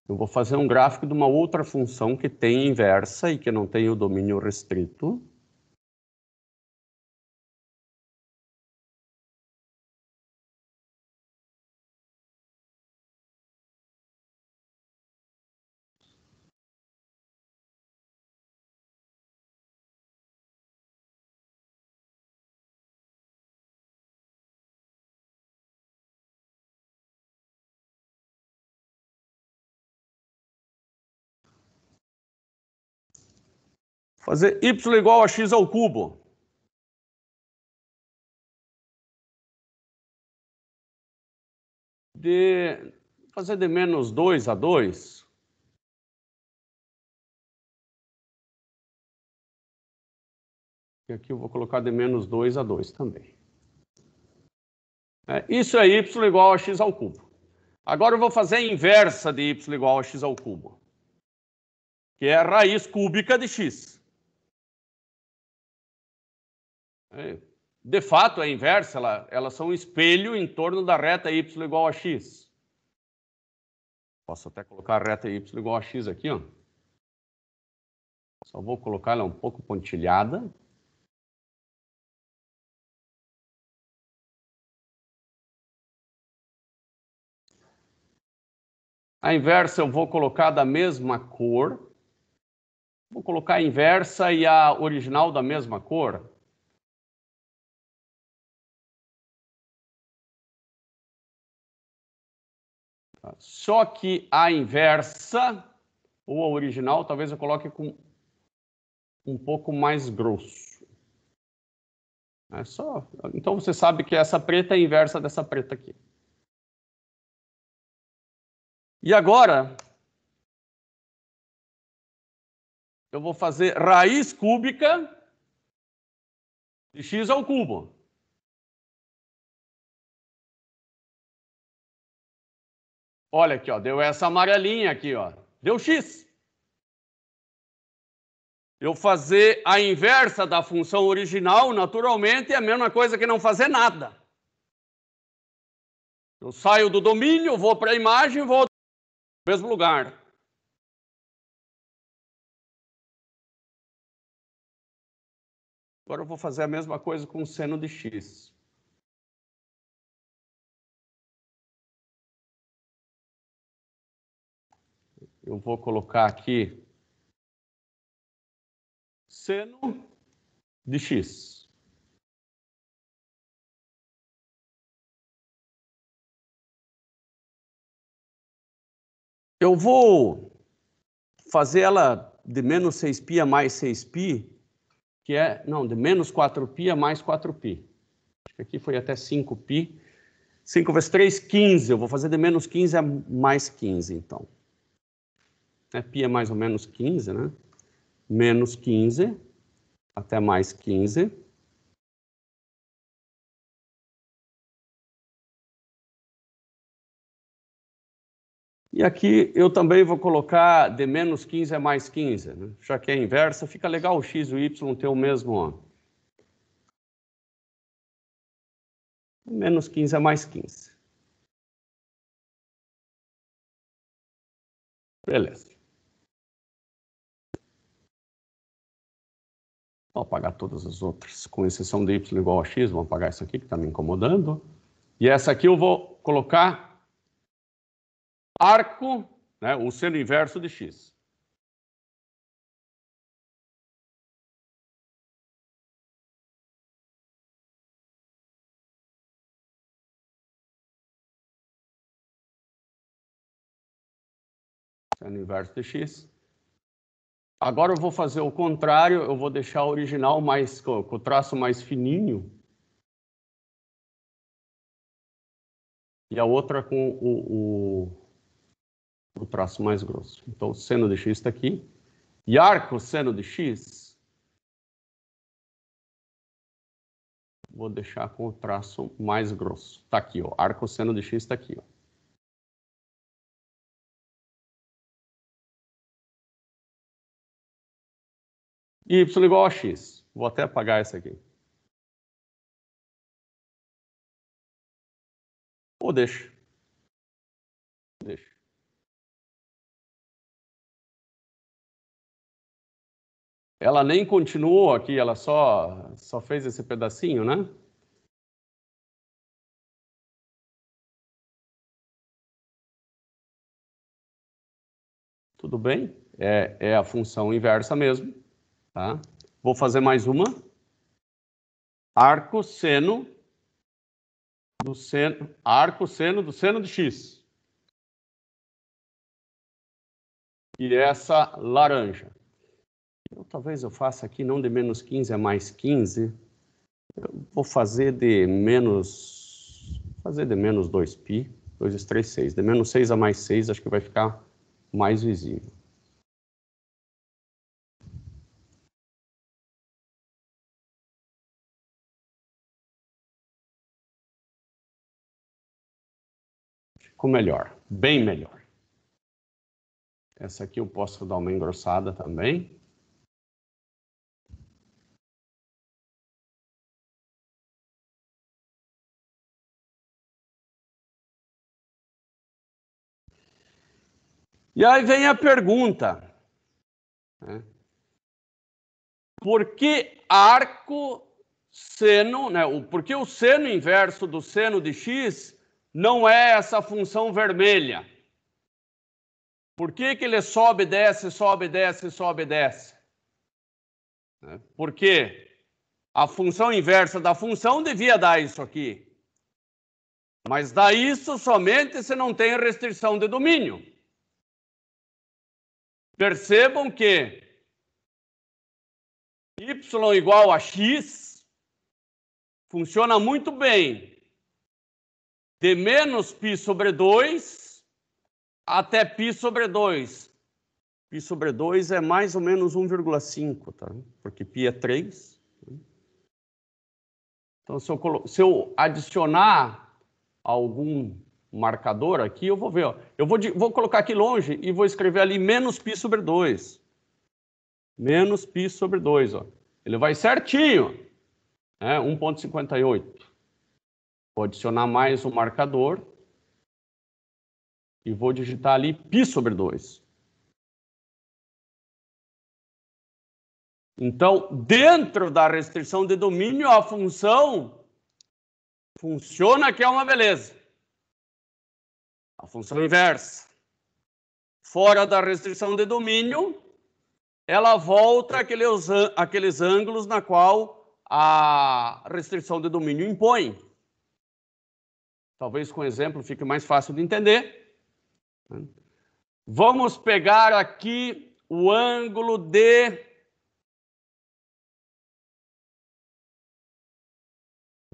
[SPEAKER 1] Eu vou fazer um gráfico de uma outra função que
[SPEAKER 2] tem inversa e que não tem o domínio restrito. fazer y igual a x ao cubo. De, fazer de menos 2 a 2. E aqui eu vou colocar de menos 2 a 2 também. É, isso é y igual a x ao cubo.
[SPEAKER 1] Agora eu vou fazer a inversa de y igual a x ao cubo, que é a raiz cúbica de x. É. De fato, é inversa, ela, elas são um espelho em torno da reta y igual a x.
[SPEAKER 2] Posso até colocar a reta y igual a x aqui, ó. Só vou colocar ela um pouco pontilhada. A inversa eu vou colocar da mesma cor. Vou colocar a inversa e a original da mesma cor. Só que a inversa, ou a original, talvez
[SPEAKER 1] eu coloque com um pouco mais grosso.
[SPEAKER 2] É só. Então você sabe que essa preta é a inversa dessa preta aqui. E agora eu vou fazer raiz cúbica de x ao cubo. Olha aqui, ó, deu essa amarelinha aqui, ó. Deu x.
[SPEAKER 1] Eu fazer a inversa da função original, naturalmente,
[SPEAKER 2] é a mesma coisa que não fazer nada. Eu saio do domínio, vou para a imagem, vou no mesmo lugar. Agora eu vou fazer a mesma coisa com o seno de x. Eu vou colocar aqui seno de x. Eu vou fazer ela
[SPEAKER 1] de menos 6π a mais 6π, que é, não, de menos 4π a mais 4π. Acho que aqui foi até 5π. 5 vezes 3, 15. Eu vou fazer de menos 15 a mais 15, então né? π é mais ou menos 15,
[SPEAKER 2] né? Menos 15 até mais 15. E aqui eu também vou colocar de menos 15 a mais
[SPEAKER 1] 15, né? já que é inversa, fica legal o x e o y ter o mesmo. Ó.
[SPEAKER 2] Menos 15 a mais 15. Beleza. vão apagar todas as outras, com exceção de y
[SPEAKER 1] igual a x, vão apagar isso aqui que está me incomodando. E essa aqui eu vou colocar
[SPEAKER 2] arco, né, o seno inverso de x. Seno inverso de x.
[SPEAKER 1] Agora eu vou fazer o contrário, eu vou deixar a original mais, com o traço mais fininho.
[SPEAKER 2] E a outra com o, o, o traço mais grosso. Então, seno de x está aqui.
[SPEAKER 1] E arco seno de x,
[SPEAKER 2] vou deixar com o traço mais grosso. Está aqui, ó. arco seno de x está aqui. Ó. Y igual a X. Vou até apagar essa aqui. Ou deixa. Deixa. Ela nem continuou aqui, ela só, só fez esse pedacinho, né? Tudo bem? É, é a função inversa mesmo. Tá? Vou fazer mais uma.
[SPEAKER 1] Arco seno do seno, arco seno do seno de x.
[SPEAKER 2] E essa laranja.
[SPEAKER 1] Eu, talvez eu faça aqui não de menos 15 a é mais 15. Eu vou fazer de menos... Fazer de menos 2π. 2, 3,
[SPEAKER 2] 6. De menos 6 a mais 6, acho que vai ficar mais visível. ficou melhor, bem melhor. Essa aqui eu posso dar uma engrossada também. E aí vem a pergunta.
[SPEAKER 1] Né? Por que arco seno, né? Por que o seno inverso do seno de x não é essa função vermelha. Por que, que ele sobe, desce, sobe, desce, sobe, desce? Né? Porque a função inversa da função devia dar isso aqui. Mas dá isso somente se não
[SPEAKER 2] tem restrição de domínio. Percebam que y igual a x
[SPEAKER 1] funciona muito bem de menos π sobre 2 até π sobre 2. π sobre 2 é mais ou menos 1,5, tá? porque π é 3. Né? Então, se eu, colo... se eu adicionar algum marcador aqui, eu vou ver. Ó. Eu vou, de... vou colocar aqui longe e vou escrever ali menos π sobre 2. Menos π sobre 2. Ó. Ele vai certinho. É né? 1,58. Vou adicionar mais um marcador e vou digitar ali π sobre 2. Então, dentro da restrição de domínio, a função funciona que é uma beleza. A função inversa. Fora da restrição de domínio, ela volta aqueles, aqueles ângulos na qual a restrição de domínio impõe. Talvez com exemplo fique mais fácil de
[SPEAKER 2] entender. Vamos pegar aqui o ângulo de.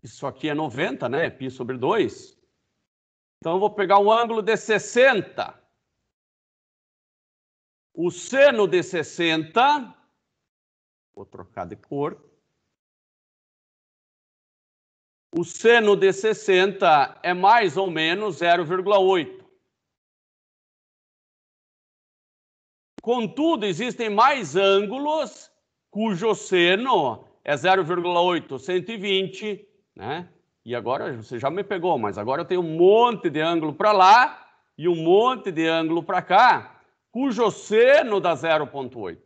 [SPEAKER 2] Isso aqui é 90, né? Pi sobre 2. Então, eu vou pegar o ângulo de 60. O seno de 60, vou trocar de cor,
[SPEAKER 1] o seno de 60 é mais ou menos 0,8. Contudo, existem mais ângulos cujo seno é 0,8, 120, né? E agora você já me pegou, mas agora eu tenho um monte de ângulo para lá e um monte de ângulo para cá, cujo seno dá 0,8.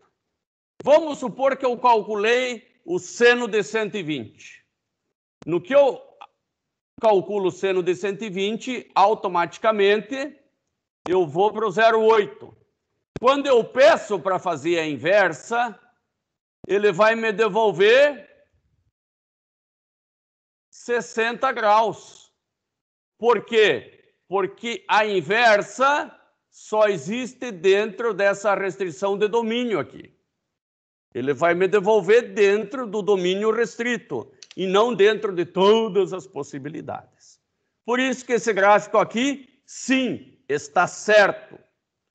[SPEAKER 1] Vamos supor que eu calculei o seno de 120. No que eu calculo o seno de 120, automaticamente eu vou para o 0,8. Quando eu peço para fazer a inversa, ele vai me devolver 60 graus. Por quê? Porque a inversa só existe dentro dessa restrição de domínio aqui. Ele vai me devolver dentro do domínio restrito e não dentro de todas as possibilidades. Por isso que esse gráfico aqui, sim, está certo.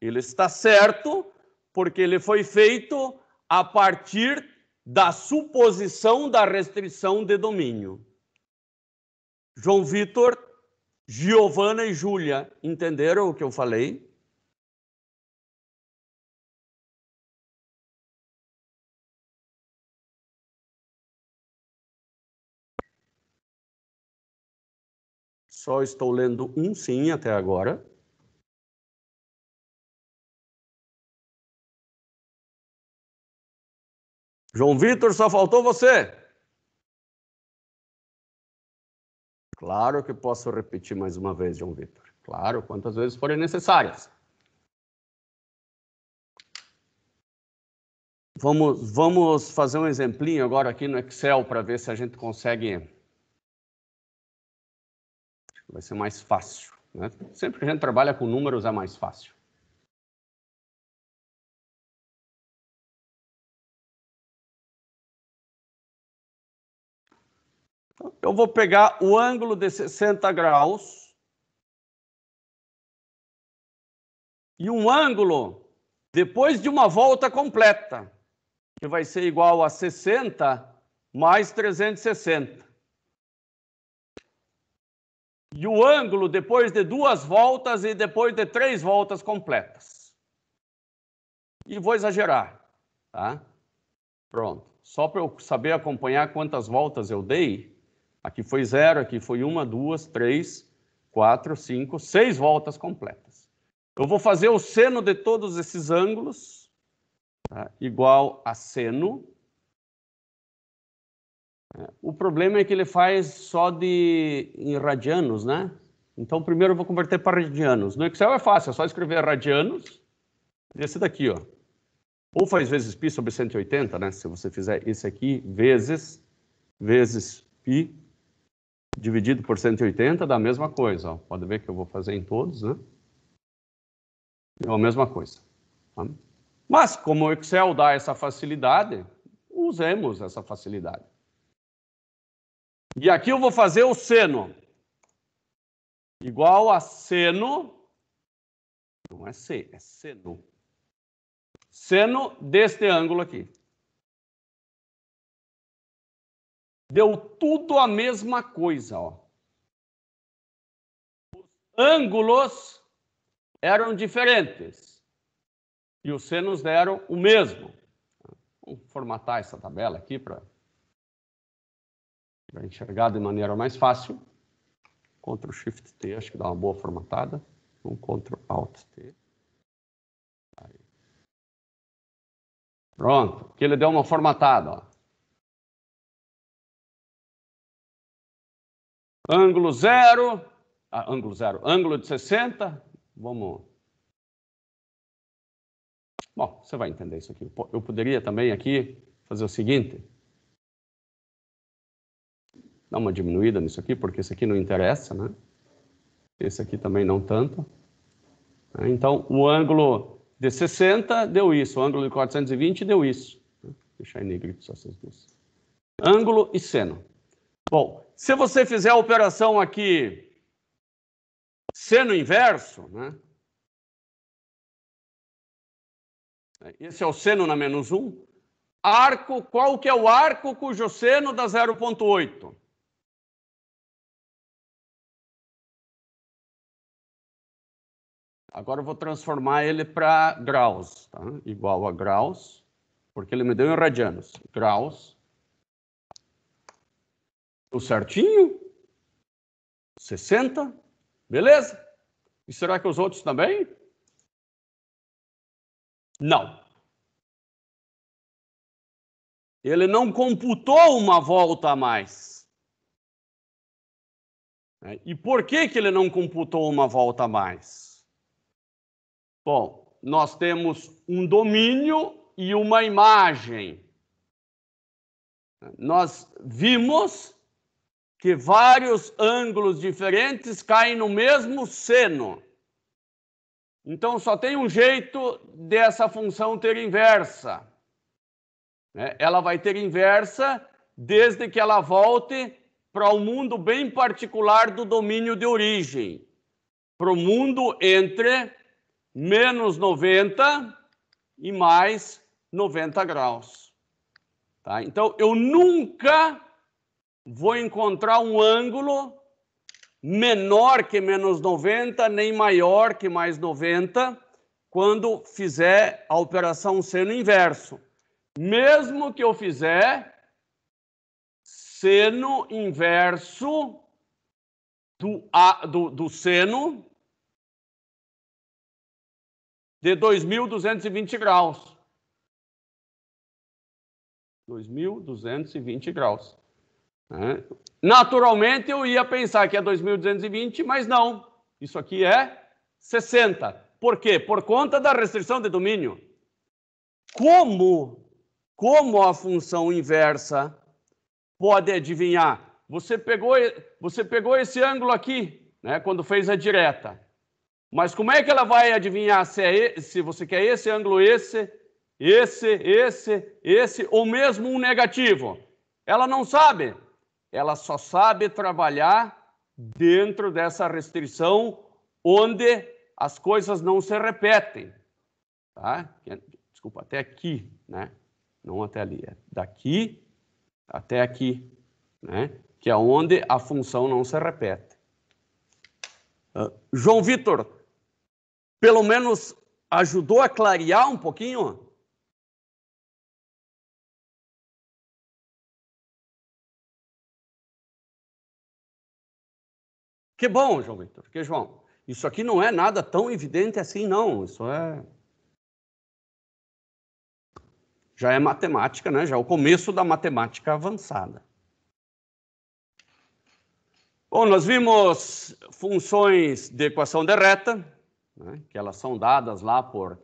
[SPEAKER 1] Ele está certo porque ele foi feito a partir da suposição da restrição de domínio.
[SPEAKER 2] João Vitor, Giovana e Júlia, entenderam o que eu falei? Só estou lendo um sim até agora. João Vitor, só faltou você.
[SPEAKER 1] Claro que posso repetir mais uma vez, João Vitor. Claro, quantas vezes forem necessárias. Vamos, vamos fazer um exemplinho agora aqui no Excel para ver se a gente consegue
[SPEAKER 2] vai ser mais fácil. Né? Sempre que a gente trabalha com números é mais fácil. Eu vou pegar o ângulo de 60 graus
[SPEAKER 1] e um ângulo depois de uma volta completa, que vai ser igual a 60 mais 360 e o ângulo depois de duas voltas e depois de três voltas completas. E vou exagerar, tá? Pronto. Só para eu saber acompanhar quantas voltas eu dei, aqui foi zero, aqui foi uma, duas, três, quatro, cinco, seis voltas completas. Eu vou fazer o seno de todos esses ângulos, tá? igual a seno o problema é que ele faz só de em radianos, né? Então, primeiro eu vou converter para radianos. No Excel é fácil, é só escrever radianos, esse daqui, ó. Ou faz vezes π sobre 180, né? Se você fizer esse aqui, vezes, vezes π, dividido por 180, dá a mesma coisa. Ó. Pode ver que eu vou fazer em todos, né? É a mesma coisa. Tá? Mas, como o Excel dá essa facilidade, usemos essa facilidade. E aqui eu vou fazer o seno. Igual a seno.
[SPEAKER 2] Não é C, é seno. Seno deste ângulo aqui. Deu tudo a mesma coisa, ó. Os ângulos
[SPEAKER 1] eram diferentes. E os senos deram o mesmo. Vou formatar essa tabela aqui para para enxergar de maneira mais fácil. Ctrl Shift T, acho que dá uma boa formatada.
[SPEAKER 2] Um Ctrl Alt T. Aí. Pronto, aqui ele deu uma formatada. Ó. Ângulo zero, ah, ângulo zero, ângulo de 60. Vamos. Bom, você vai entender isso aqui. Eu poderia também aqui fazer o seguinte dar
[SPEAKER 1] uma diminuída nisso aqui, porque esse aqui não interessa, né? Esse aqui também não tanto. Né? Então, o ângulo de 60 deu isso, o ângulo de 420 deu isso. Vou né? deixar em negrito só essas duas. Ângulo e seno. Bom,
[SPEAKER 2] se você fizer a operação aqui seno inverso, né? Esse é o seno na menos 1. Arco, qual que é o arco cujo seno dá 0,8? Agora eu vou transformar ele para graus, tá? igual a graus,
[SPEAKER 1] porque ele me deu em radianos. Graus. o
[SPEAKER 2] certinho? 60? Beleza? E será que os outros também? Não. Ele não computou uma volta a mais.
[SPEAKER 1] Né? E por que, que ele não computou uma volta a mais? Bom, nós temos um domínio e uma imagem. Nós vimos que vários ângulos diferentes caem no mesmo seno. Então, só tem um jeito dessa função ter inversa. Né? Ela vai ter inversa desde que ela volte para o um mundo bem particular do domínio de origem, para o mundo entre menos 90 e mais 90 graus. Tá? Então, eu nunca vou encontrar um ângulo menor que menos 90, nem maior que mais 90, quando fizer a operação seno inverso. Mesmo que eu fizer seno
[SPEAKER 2] inverso do, a, do, do seno de 2.220 graus.
[SPEAKER 1] 2.220 graus. Né? Naturalmente, eu ia pensar que é 2.220, mas não. Isso aqui é 60. Por quê? Por conta da restrição de domínio. Como, como a função inversa pode adivinhar? Você pegou, você pegou esse ângulo aqui, né, quando fez a direta. Mas como é que ela vai adivinhar se, é, se você quer esse ângulo, esse, esse, esse, esse, ou mesmo um negativo? Ela não sabe. Ela só sabe trabalhar dentro dessa restrição onde as coisas não se repetem. Tá? É, desculpa, até aqui, né? Não até ali, é daqui até aqui, né? Que é onde a função não se repete. Uh, João Vitor,
[SPEAKER 2] pelo menos ajudou a clarear um pouquinho? Que bom, João Vitor, que João. Isso aqui não é nada tão evidente assim, não. Isso é.
[SPEAKER 1] Já é matemática, né? Já é o começo da matemática avançada. Bom, nós vimos funções de equação de reta, né, que elas são dadas lá por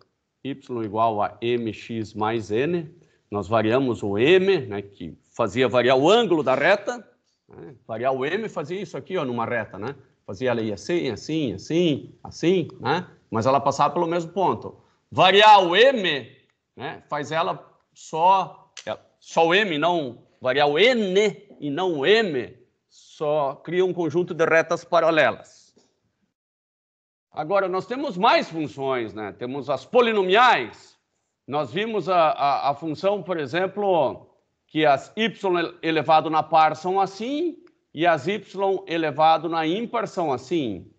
[SPEAKER 1] y igual a mx mais n. Nós variamos o m, né, que fazia variar o ângulo da reta. Né, variar o m fazia isso aqui, ó, numa reta, né? Fazia ela ir assim, assim, assim, assim, né? Mas ela passava pelo mesmo ponto. Variar o m, né, faz ela só, é, só o m, não variar o n e não o m, só cria um conjunto de retas paralelas. Agora, nós temos mais funções, né? Temos as polinomiais. Nós vimos a, a, a função, por exemplo, que as y elevado na par são assim e as y elevado na ímpar são assim.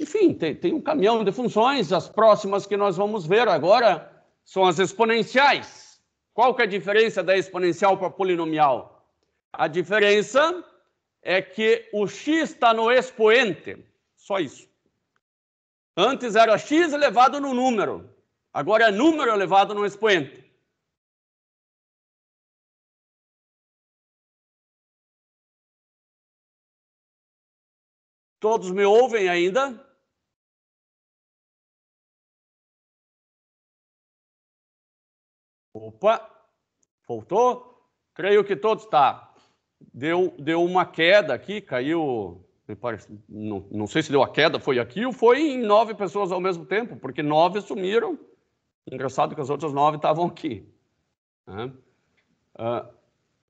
[SPEAKER 1] Enfim, tem, tem um caminhão de funções. As próximas que nós vamos ver agora são as exponenciais. Qual que é a diferença da exponencial para polinomial? A diferença é que o x está no expoente, só isso.
[SPEAKER 2] Antes era x elevado no número, agora é número elevado no expoente. Todos me ouvem ainda? Opa, voltou? Creio que todos tá. Deu, deu uma
[SPEAKER 1] queda aqui, caiu não, não sei se deu a queda, foi aqui ou foi em nove pessoas ao mesmo tempo, porque nove sumiram. Engraçado que as outras nove estavam aqui. Uh,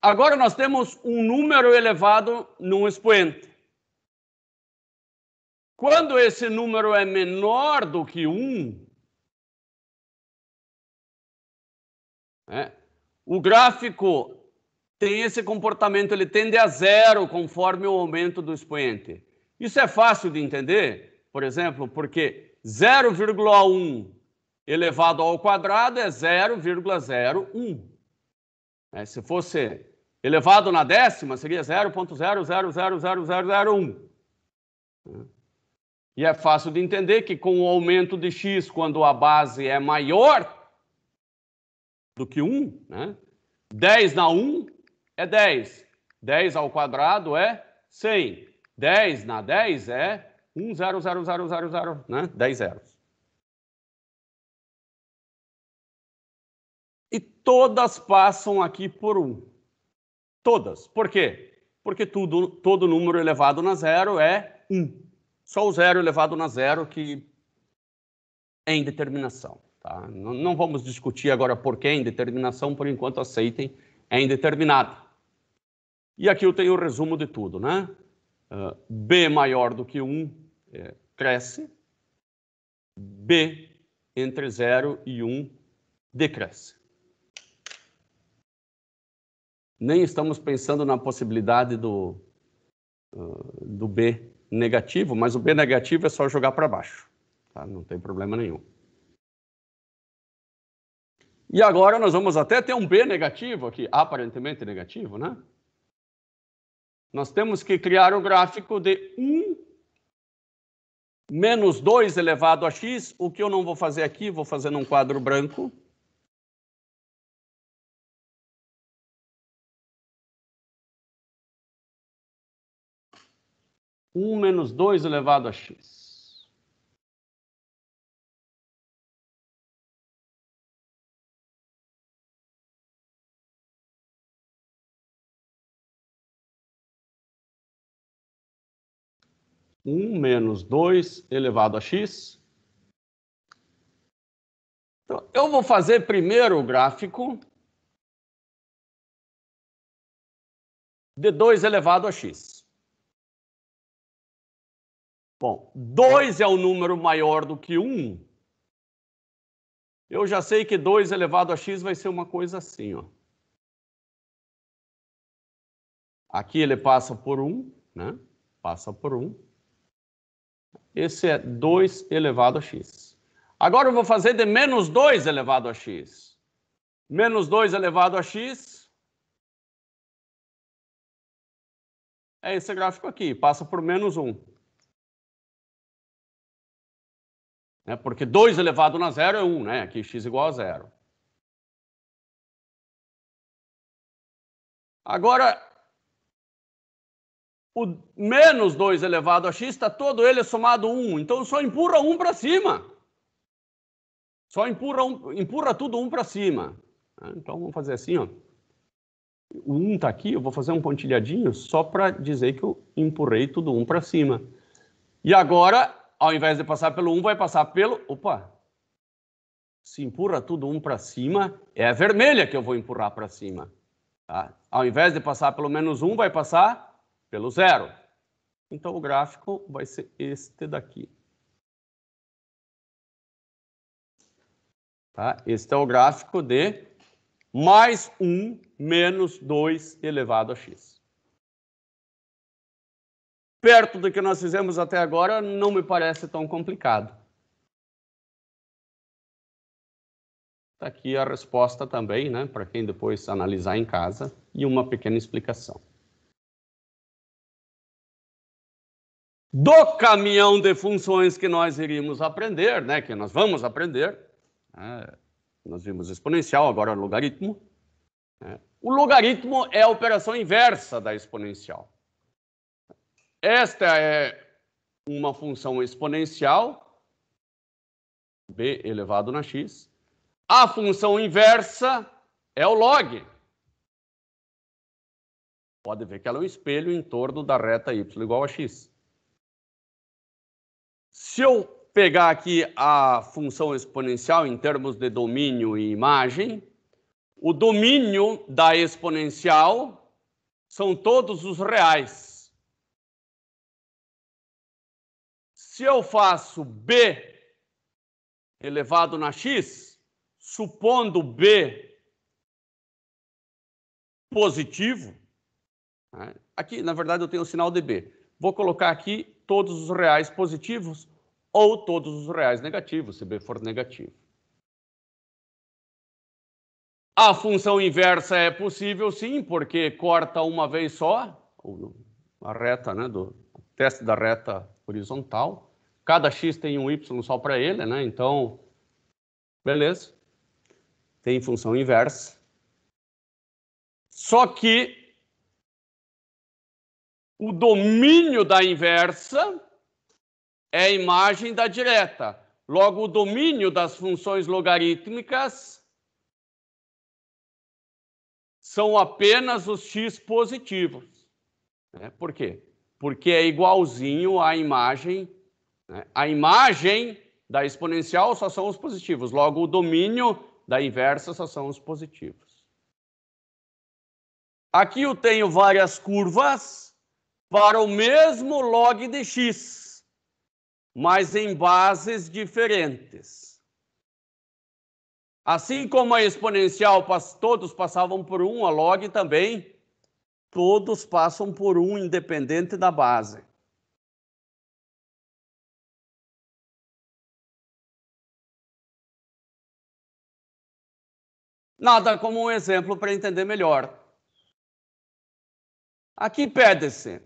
[SPEAKER 1] agora nós temos um número elevado
[SPEAKER 2] num expoente. Quando esse número é menor do que um,
[SPEAKER 1] né, o gráfico tem esse comportamento, ele tende a zero conforme o aumento do expoente. Isso é fácil de entender, por exemplo, porque 0,1 elevado ao quadrado é 0,01. Né? Se fosse elevado na décima, seria 0,0000001. E é fácil de entender que com o aumento de x, quando a base é maior do que 1, né? 10 na 1 é 10. 10 ao quadrado
[SPEAKER 2] é 100. 10 na 10 é 1, 0, 0, 0, 0, 0, né? 10 zeros. E todas passam aqui por 1. Todas. Por quê? Porque tudo,
[SPEAKER 1] todo número elevado na zero é 1. Só o zero elevado na zero que é indeterminação. Tá? Não, não vamos discutir agora por que é indeterminação, por enquanto aceitem, é indeterminado. E aqui eu tenho o resumo de tudo, né? Uh, B maior do que 1 é, cresce, B entre 0 e 1 decresce. Nem estamos pensando na possibilidade do, uh, do B negativo, mas o B negativo é só jogar para baixo, tá? não tem problema nenhum. E agora nós vamos até ter um B negativo aqui, aparentemente negativo, né? Nós temos que criar o gráfico de 1 menos 2 elevado
[SPEAKER 2] a x, o que eu não vou fazer aqui, vou fazer num quadro branco. Um menos 2 elevado a x. 1 menos 2 elevado a x. Então, eu vou fazer primeiro o gráfico de 2 elevado a x. Bom, 2 é o um número maior
[SPEAKER 1] do que 1. Eu já sei que 2 elevado a x vai ser uma coisa assim, ó. Aqui ele passa por 1, né? Passa por 1.
[SPEAKER 2] Esse é 2 elevado
[SPEAKER 1] a x. Agora eu vou fazer de menos 2 elevado a x. Menos
[SPEAKER 2] 2 elevado a x é esse gráfico aqui, passa por menos 1. Um. É porque 2 elevado na zero é 1, um, né? aqui x igual a zero. Agora,
[SPEAKER 1] o menos 2 elevado a x está todo ele é somado 1. Então só empurra 1 para cima. Só empurra, um, empurra tudo 1 para cima. Ah, então vamos fazer assim, ó. O 1 está aqui, eu vou fazer um pontilhadinho só para dizer que eu empurrei tudo 1 para cima. E agora, ao invés de passar pelo 1, vai passar pelo... Opa! Se empurra tudo 1 para cima, é a vermelha que eu vou empurrar para cima. Tá? Ao invés de passar pelo menos 1, vai passar pelo zero. Então o gráfico vai ser este daqui. Tá? Este é o gráfico de mais 1 menos 2 elevado a x. Perto do que nós fizemos até agora, não me parece tão complicado. Está aqui a resposta também, né, para quem depois analisar em casa, e uma pequena explicação. do caminhão de funções que nós iríamos aprender, né, que nós vamos aprender, né? nós vimos exponencial, agora logaritmo. Né? O logaritmo é a operação inversa da exponencial. Esta é uma função exponencial, b elevado na x. A função inversa é o log. Pode ver que ela é um espelho em torno da reta y igual a x. Se eu pegar aqui a função exponencial em termos de domínio e imagem, o domínio da exponencial são todos os reais. Se eu faço b elevado na x, supondo b positivo, né? aqui na verdade eu tenho o sinal de b. Vou colocar aqui todos os reais positivos ou todos os reais negativos, se B for negativo. A função inversa é possível, sim, porque corta uma vez só a reta, né, do teste da reta horizontal. Cada x tem um y só
[SPEAKER 2] para ele, né? Então, beleza. Tem função inversa. Só que
[SPEAKER 1] o domínio da inversa é a imagem da direta. Logo, o domínio das funções logarítmicas são apenas os x positivos. Né? Por quê? Porque é igualzinho à imagem. Né? A imagem da exponencial só são os positivos. Logo, o domínio da inversa só são os positivos. Aqui eu tenho várias curvas para o mesmo log de x, mas em bases diferentes. Assim como a exponencial, todos passavam por 1, um, a log também, todos passam por 1, um, independente
[SPEAKER 2] da base. Nada como um exemplo para entender melhor. Aqui pede-se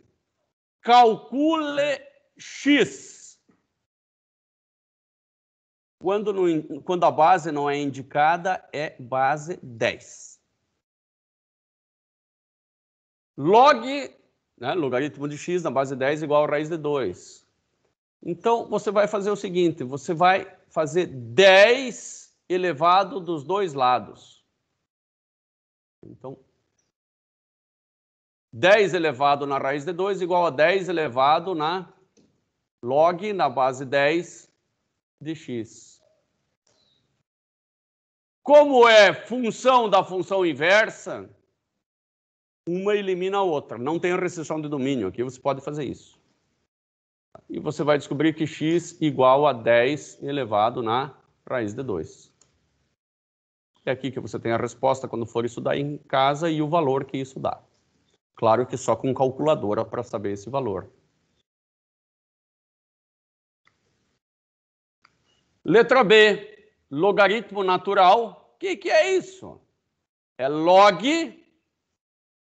[SPEAKER 1] calcule X. Quando, não, quando a base não é indicada, é base 10. Log, né, logaritmo de x na base 10 igual a raiz de 2. Então, você vai fazer o seguinte, você vai fazer 10 elevado dos dois lados. Então, 10 elevado na raiz de 2 igual a 10 elevado na log na base 10 de x. Como é função da função inversa, uma elimina a outra. Não tem restrição de domínio aqui, você pode fazer isso. E você vai descobrir que x igual a 10 elevado na raiz de 2. É aqui que você tem a resposta quando for estudar em casa e o valor que isso dá. Claro que só com calculadora para saber esse valor. Letra B, logaritmo natural. O que, que é isso? É log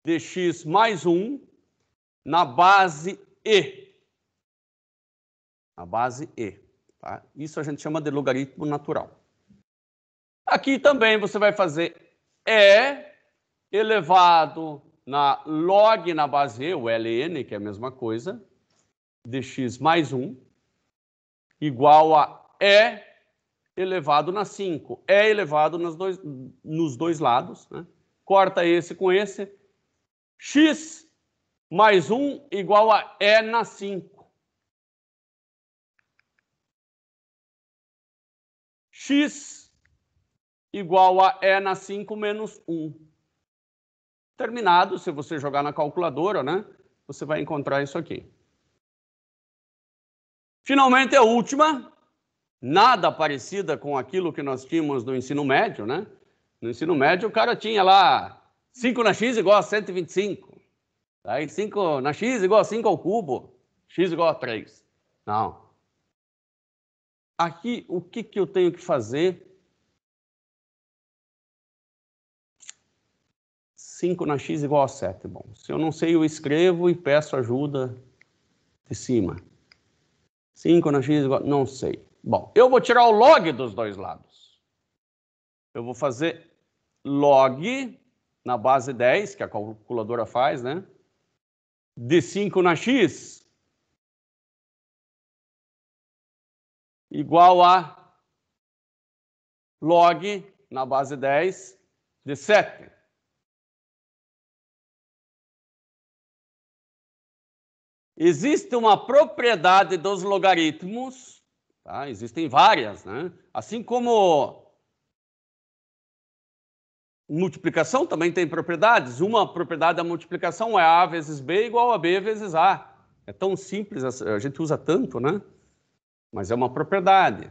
[SPEAKER 1] de x mais 1 na base E. Na base E. Tá? Isso a gente chama de logaritmo natural. Aqui também você vai fazer E elevado na log na base, o ln, que é a mesma coisa, dx mais 1, igual a E elevado na 5. E elevado nos dois, nos dois lados. Né? Corta esse com esse. X mais 1 igual a E na 5. X igual a E na 5 menos 1. Terminado, se você jogar na calculadora, né, você vai encontrar isso aqui. Finalmente, a última, nada parecida com aquilo que nós tínhamos no ensino médio, né? No ensino médio, o cara tinha lá 5 na x igual a 125. Aí 5 na x igual a 5 ao cubo. x igual a 3. Não. Aqui, o que, que eu tenho que fazer 5 na x igual a 7. Bom, se eu não sei, eu escrevo e peço ajuda de cima. 5 na x igual... não sei. Bom, eu vou tirar o log dos dois lados. Eu vou fazer log na base 10, que a calculadora faz, né? De 5 na
[SPEAKER 2] x igual a log na base 10 de 7. Existe uma propriedade dos logaritmos, tá? existem
[SPEAKER 1] várias, né? assim como multiplicação também tem propriedades. Uma propriedade da multiplicação é A vezes B igual a B vezes A. É tão simples, a gente usa tanto, né? Mas é uma propriedade.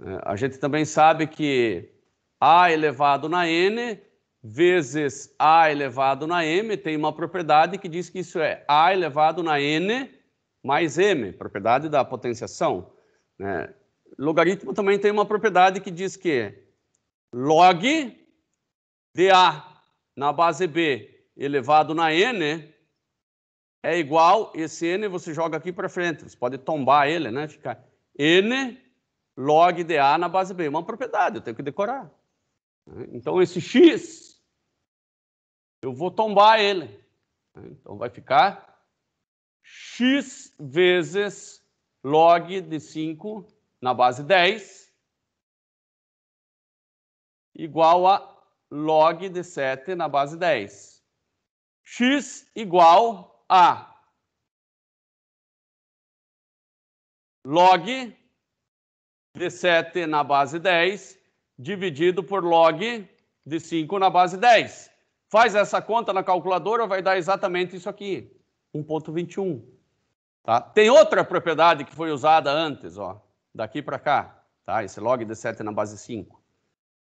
[SPEAKER 1] É, a gente também sabe que A elevado na N vezes A elevado na M, tem uma propriedade que diz que isso é A elevado na N mais M, propriedade da potenciação. Né? Logaritmo também tem uma propriedade que diz que log de A na base B elevado na N é igual, esse N você joga aqui para frente, você pode tombar ele, né? Fica N log de A na base B, uma propriedade, eu tenho que decorar. Né? Então esse X eu vou tombar ele. Então vai ficar x vezes log de 5 na base 10 igual a log de
[SPEAKER 2] 7 na base 10. x igual a log de
[SPEAKER 1] 7 na base 10 dividido por log de 5 na base 10. Faz essa conta na calculadora, vai dar exatamente isso aqui, 1.21. Tá? Tem outra propriedade que foi usada antes, ó, daqui para cá, tá? esse log de 7 na base 5.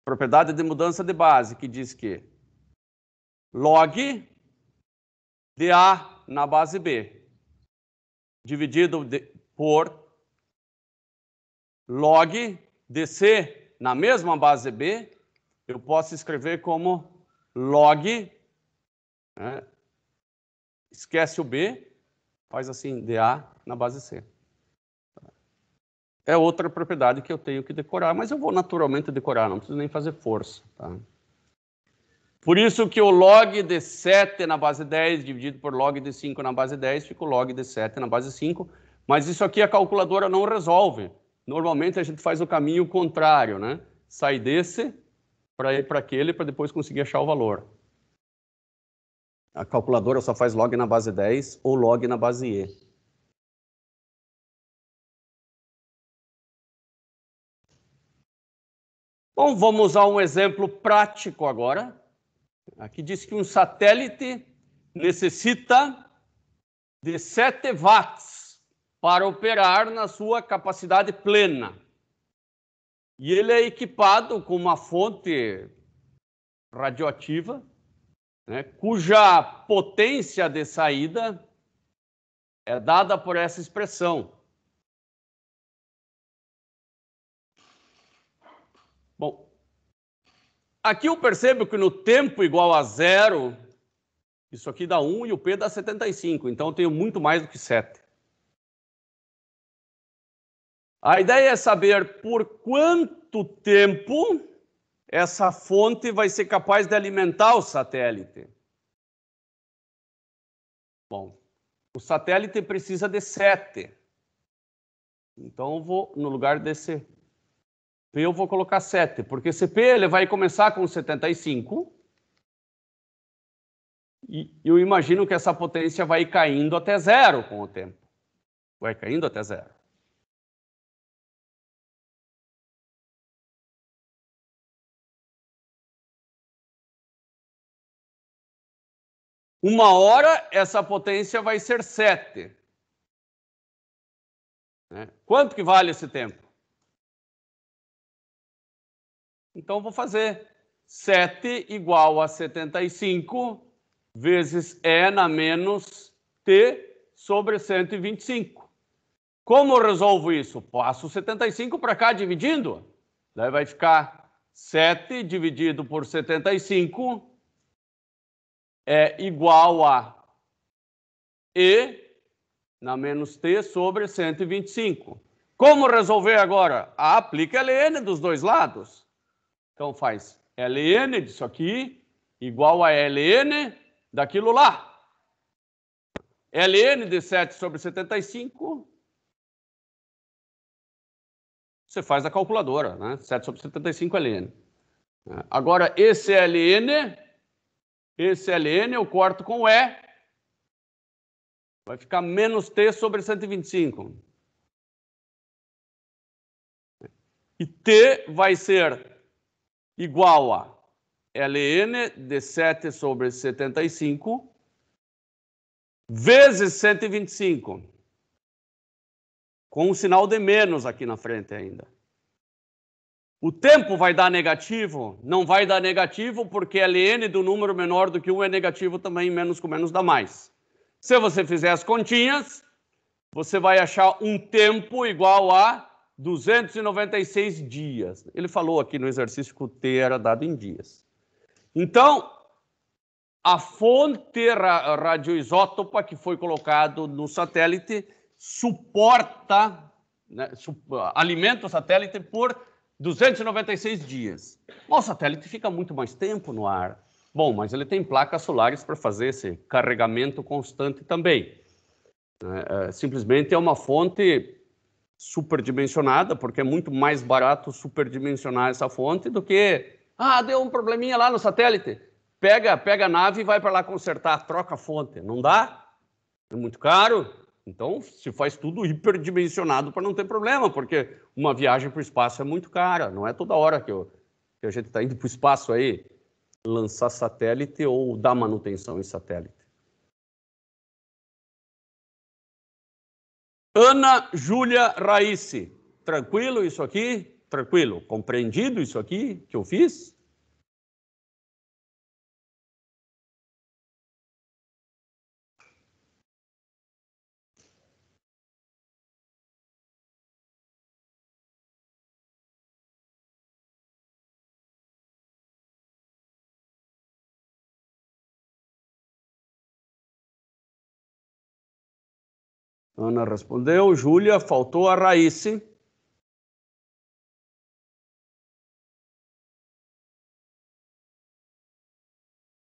[SPEAKER 1] Propriedade de mudança de base, que diz que log de A na base B, dividido de, por log de C na mesma base B, eu posso escrever como log, né? esquece o B, faz assim, DA na base C. É outra propriedade que eu tenho que decorar, mas eu vou naturalmente decorar, não preciso nem fazer força. Tá? Por isso que o log de 7 na base 10 dividido por log de 5 na base 10 fica o log de 7 na base 5, mas isso aqui a calculadora não resolve. Normalmente a gente faz o caminho contrário, né? Sai desse para ir para aquele para depois conseguir achar o
[SPEAKER 2] valor. A calculadora só faz log na base 10 ou log na base E. Bom, vamos a um exemplo prático agora.
[SPEAKER 1] Aqui diz que um satélite necessita de 7 watts para operar na sua capacidade plena. E ele é equipado com uma fonte radioativa, né, cuja potência de saída é dada por essa expressão. Bom, aqui eu percebo que no tempo igual a zero, isso aqui dá 1 e o P dá 75, então eu tenho muito mais do que 7. A ideia é saber por quanto tempo essa fonte vai ser capaz de alimentar o satélite. Bom, o satélite precisa de 7. Então, vou, no lugar desse P, eu vou colocar 7, porque esse P ele vai começar com 75.
[SPEAKER 2] E eu imagino que essa potência vai caindo até zero com o tempo. Vai caindo até zero. Uma hora essa potência vai ser 7. Né? Quanto que vale esse tempo? Então vou fazer 7 igual a
[SPEAKER 1] 75 vezes E na menos T sobre 125. Como eu resolvo isso? Passo 75 para cá dividindo. Daí vai ficar 7 dividido por 75 é igual a E na menos T sobre 125. Como resolver agora? Ah, aplica LN dos dois lados. Então faz LN disso aqui igual a LN daquilo lá. LN de 7 sobre 75. Você faz a calculadora, né? 7 sobre 75 LN. Agora, esse LN esse é LN eu corto com E. Vai ficar menos T sobre 125. E T vai ser igual a LN de 7 sobre 75 vezes 125. Com um sinal de menos aqui na frente ainda. O tempo vai dar negativo? Não vai dar negativo porque ln do número menor do que 1 é negativo também, menos com menos dá mais. Se você fizer as continhas, você vai achar um tempo igual a 296 dias. Ele falou aqui no exercício que o T era dado em dias. Então, a fonte ra radioisótopa que foi colocado no satélite suporta, né, su alimenta o satélite por 296 dias. o satélite fica muito mais tempo no ar. Bom, mas ele tem placas solares para fazer esse carregamento constante também. É, é, simplesmente é uma fonte superdimensionada, porque é muito mais barato superdimensionar essa fonte do que. Ah, deu um probleminha lá no satélite. Pega, pega a nave e vai para lá consertar, troca a fonte. Não dá? É muito caro? Então, se faz tudo hiperdimensionado para não ter problema, porque uma viagem para o espaço é muito cara, não é toda hora que, eu, que a gente está indo para o espaço aí lançar satélite ou dar manutenção em satélite. Ana Júlia Raice, tranquilo isso aqui?
[SPEAKER 2] Tranquilo. Compreendido isso aqui que eu fiz? Ana respondeu. Júlia, faltou a Raíssa.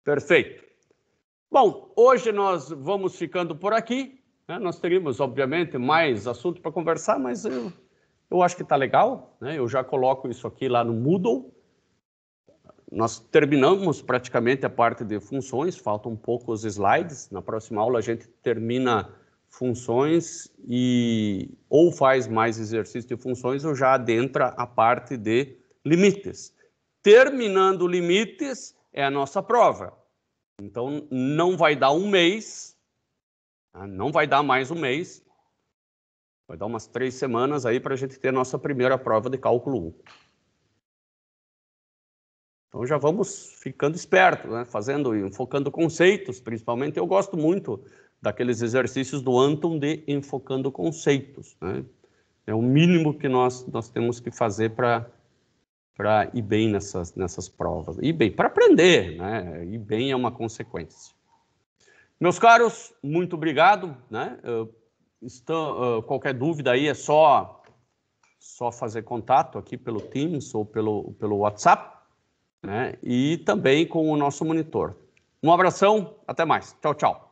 [SPEAKER 2] Perfeito. Bom, hoje nós vamos ficando por aqui. Né?
[SPEAKER 1] Nós teríamos, obviamente, mais assunto para conversar, mas eu, eu acho que está legal. Né? Eu já coloco isso aqui lá no Moodle. Nós terminamos praticamente a parte de funções, faltam poucos slides. Na próxima aula a gente termina funções e ou faz mais exercício de funções ou já adentra a parte de limites. Terminando limites é a nossa prova. Então não vai dar um mês, tá? não vai dar mais um mês, vai dar umas três semanas aí para a gente ter a nossa primeira prova de cálculo 1. Então já vamos ficando esperto, né? fazendo, focando conceitos, principalmente. Eu gosto muito daqueles exercícios do Anton de enfocando conceitos. Né? É o mínimo que nós, nós temos que fazer para para ir bem nessas, nessas provas. Ir bem, para aprender, né? Ir bem é uma consequência. Meus caros, muito obrigado, né? estão, uh, qualquer dúvida aí é só só fazer contato aqui pelo Teams ou pelo, pelo WhatsApp, né? E também com o nosso
[SPEAKER 2] monitor. Um abração, até mais. Tchau, tchau.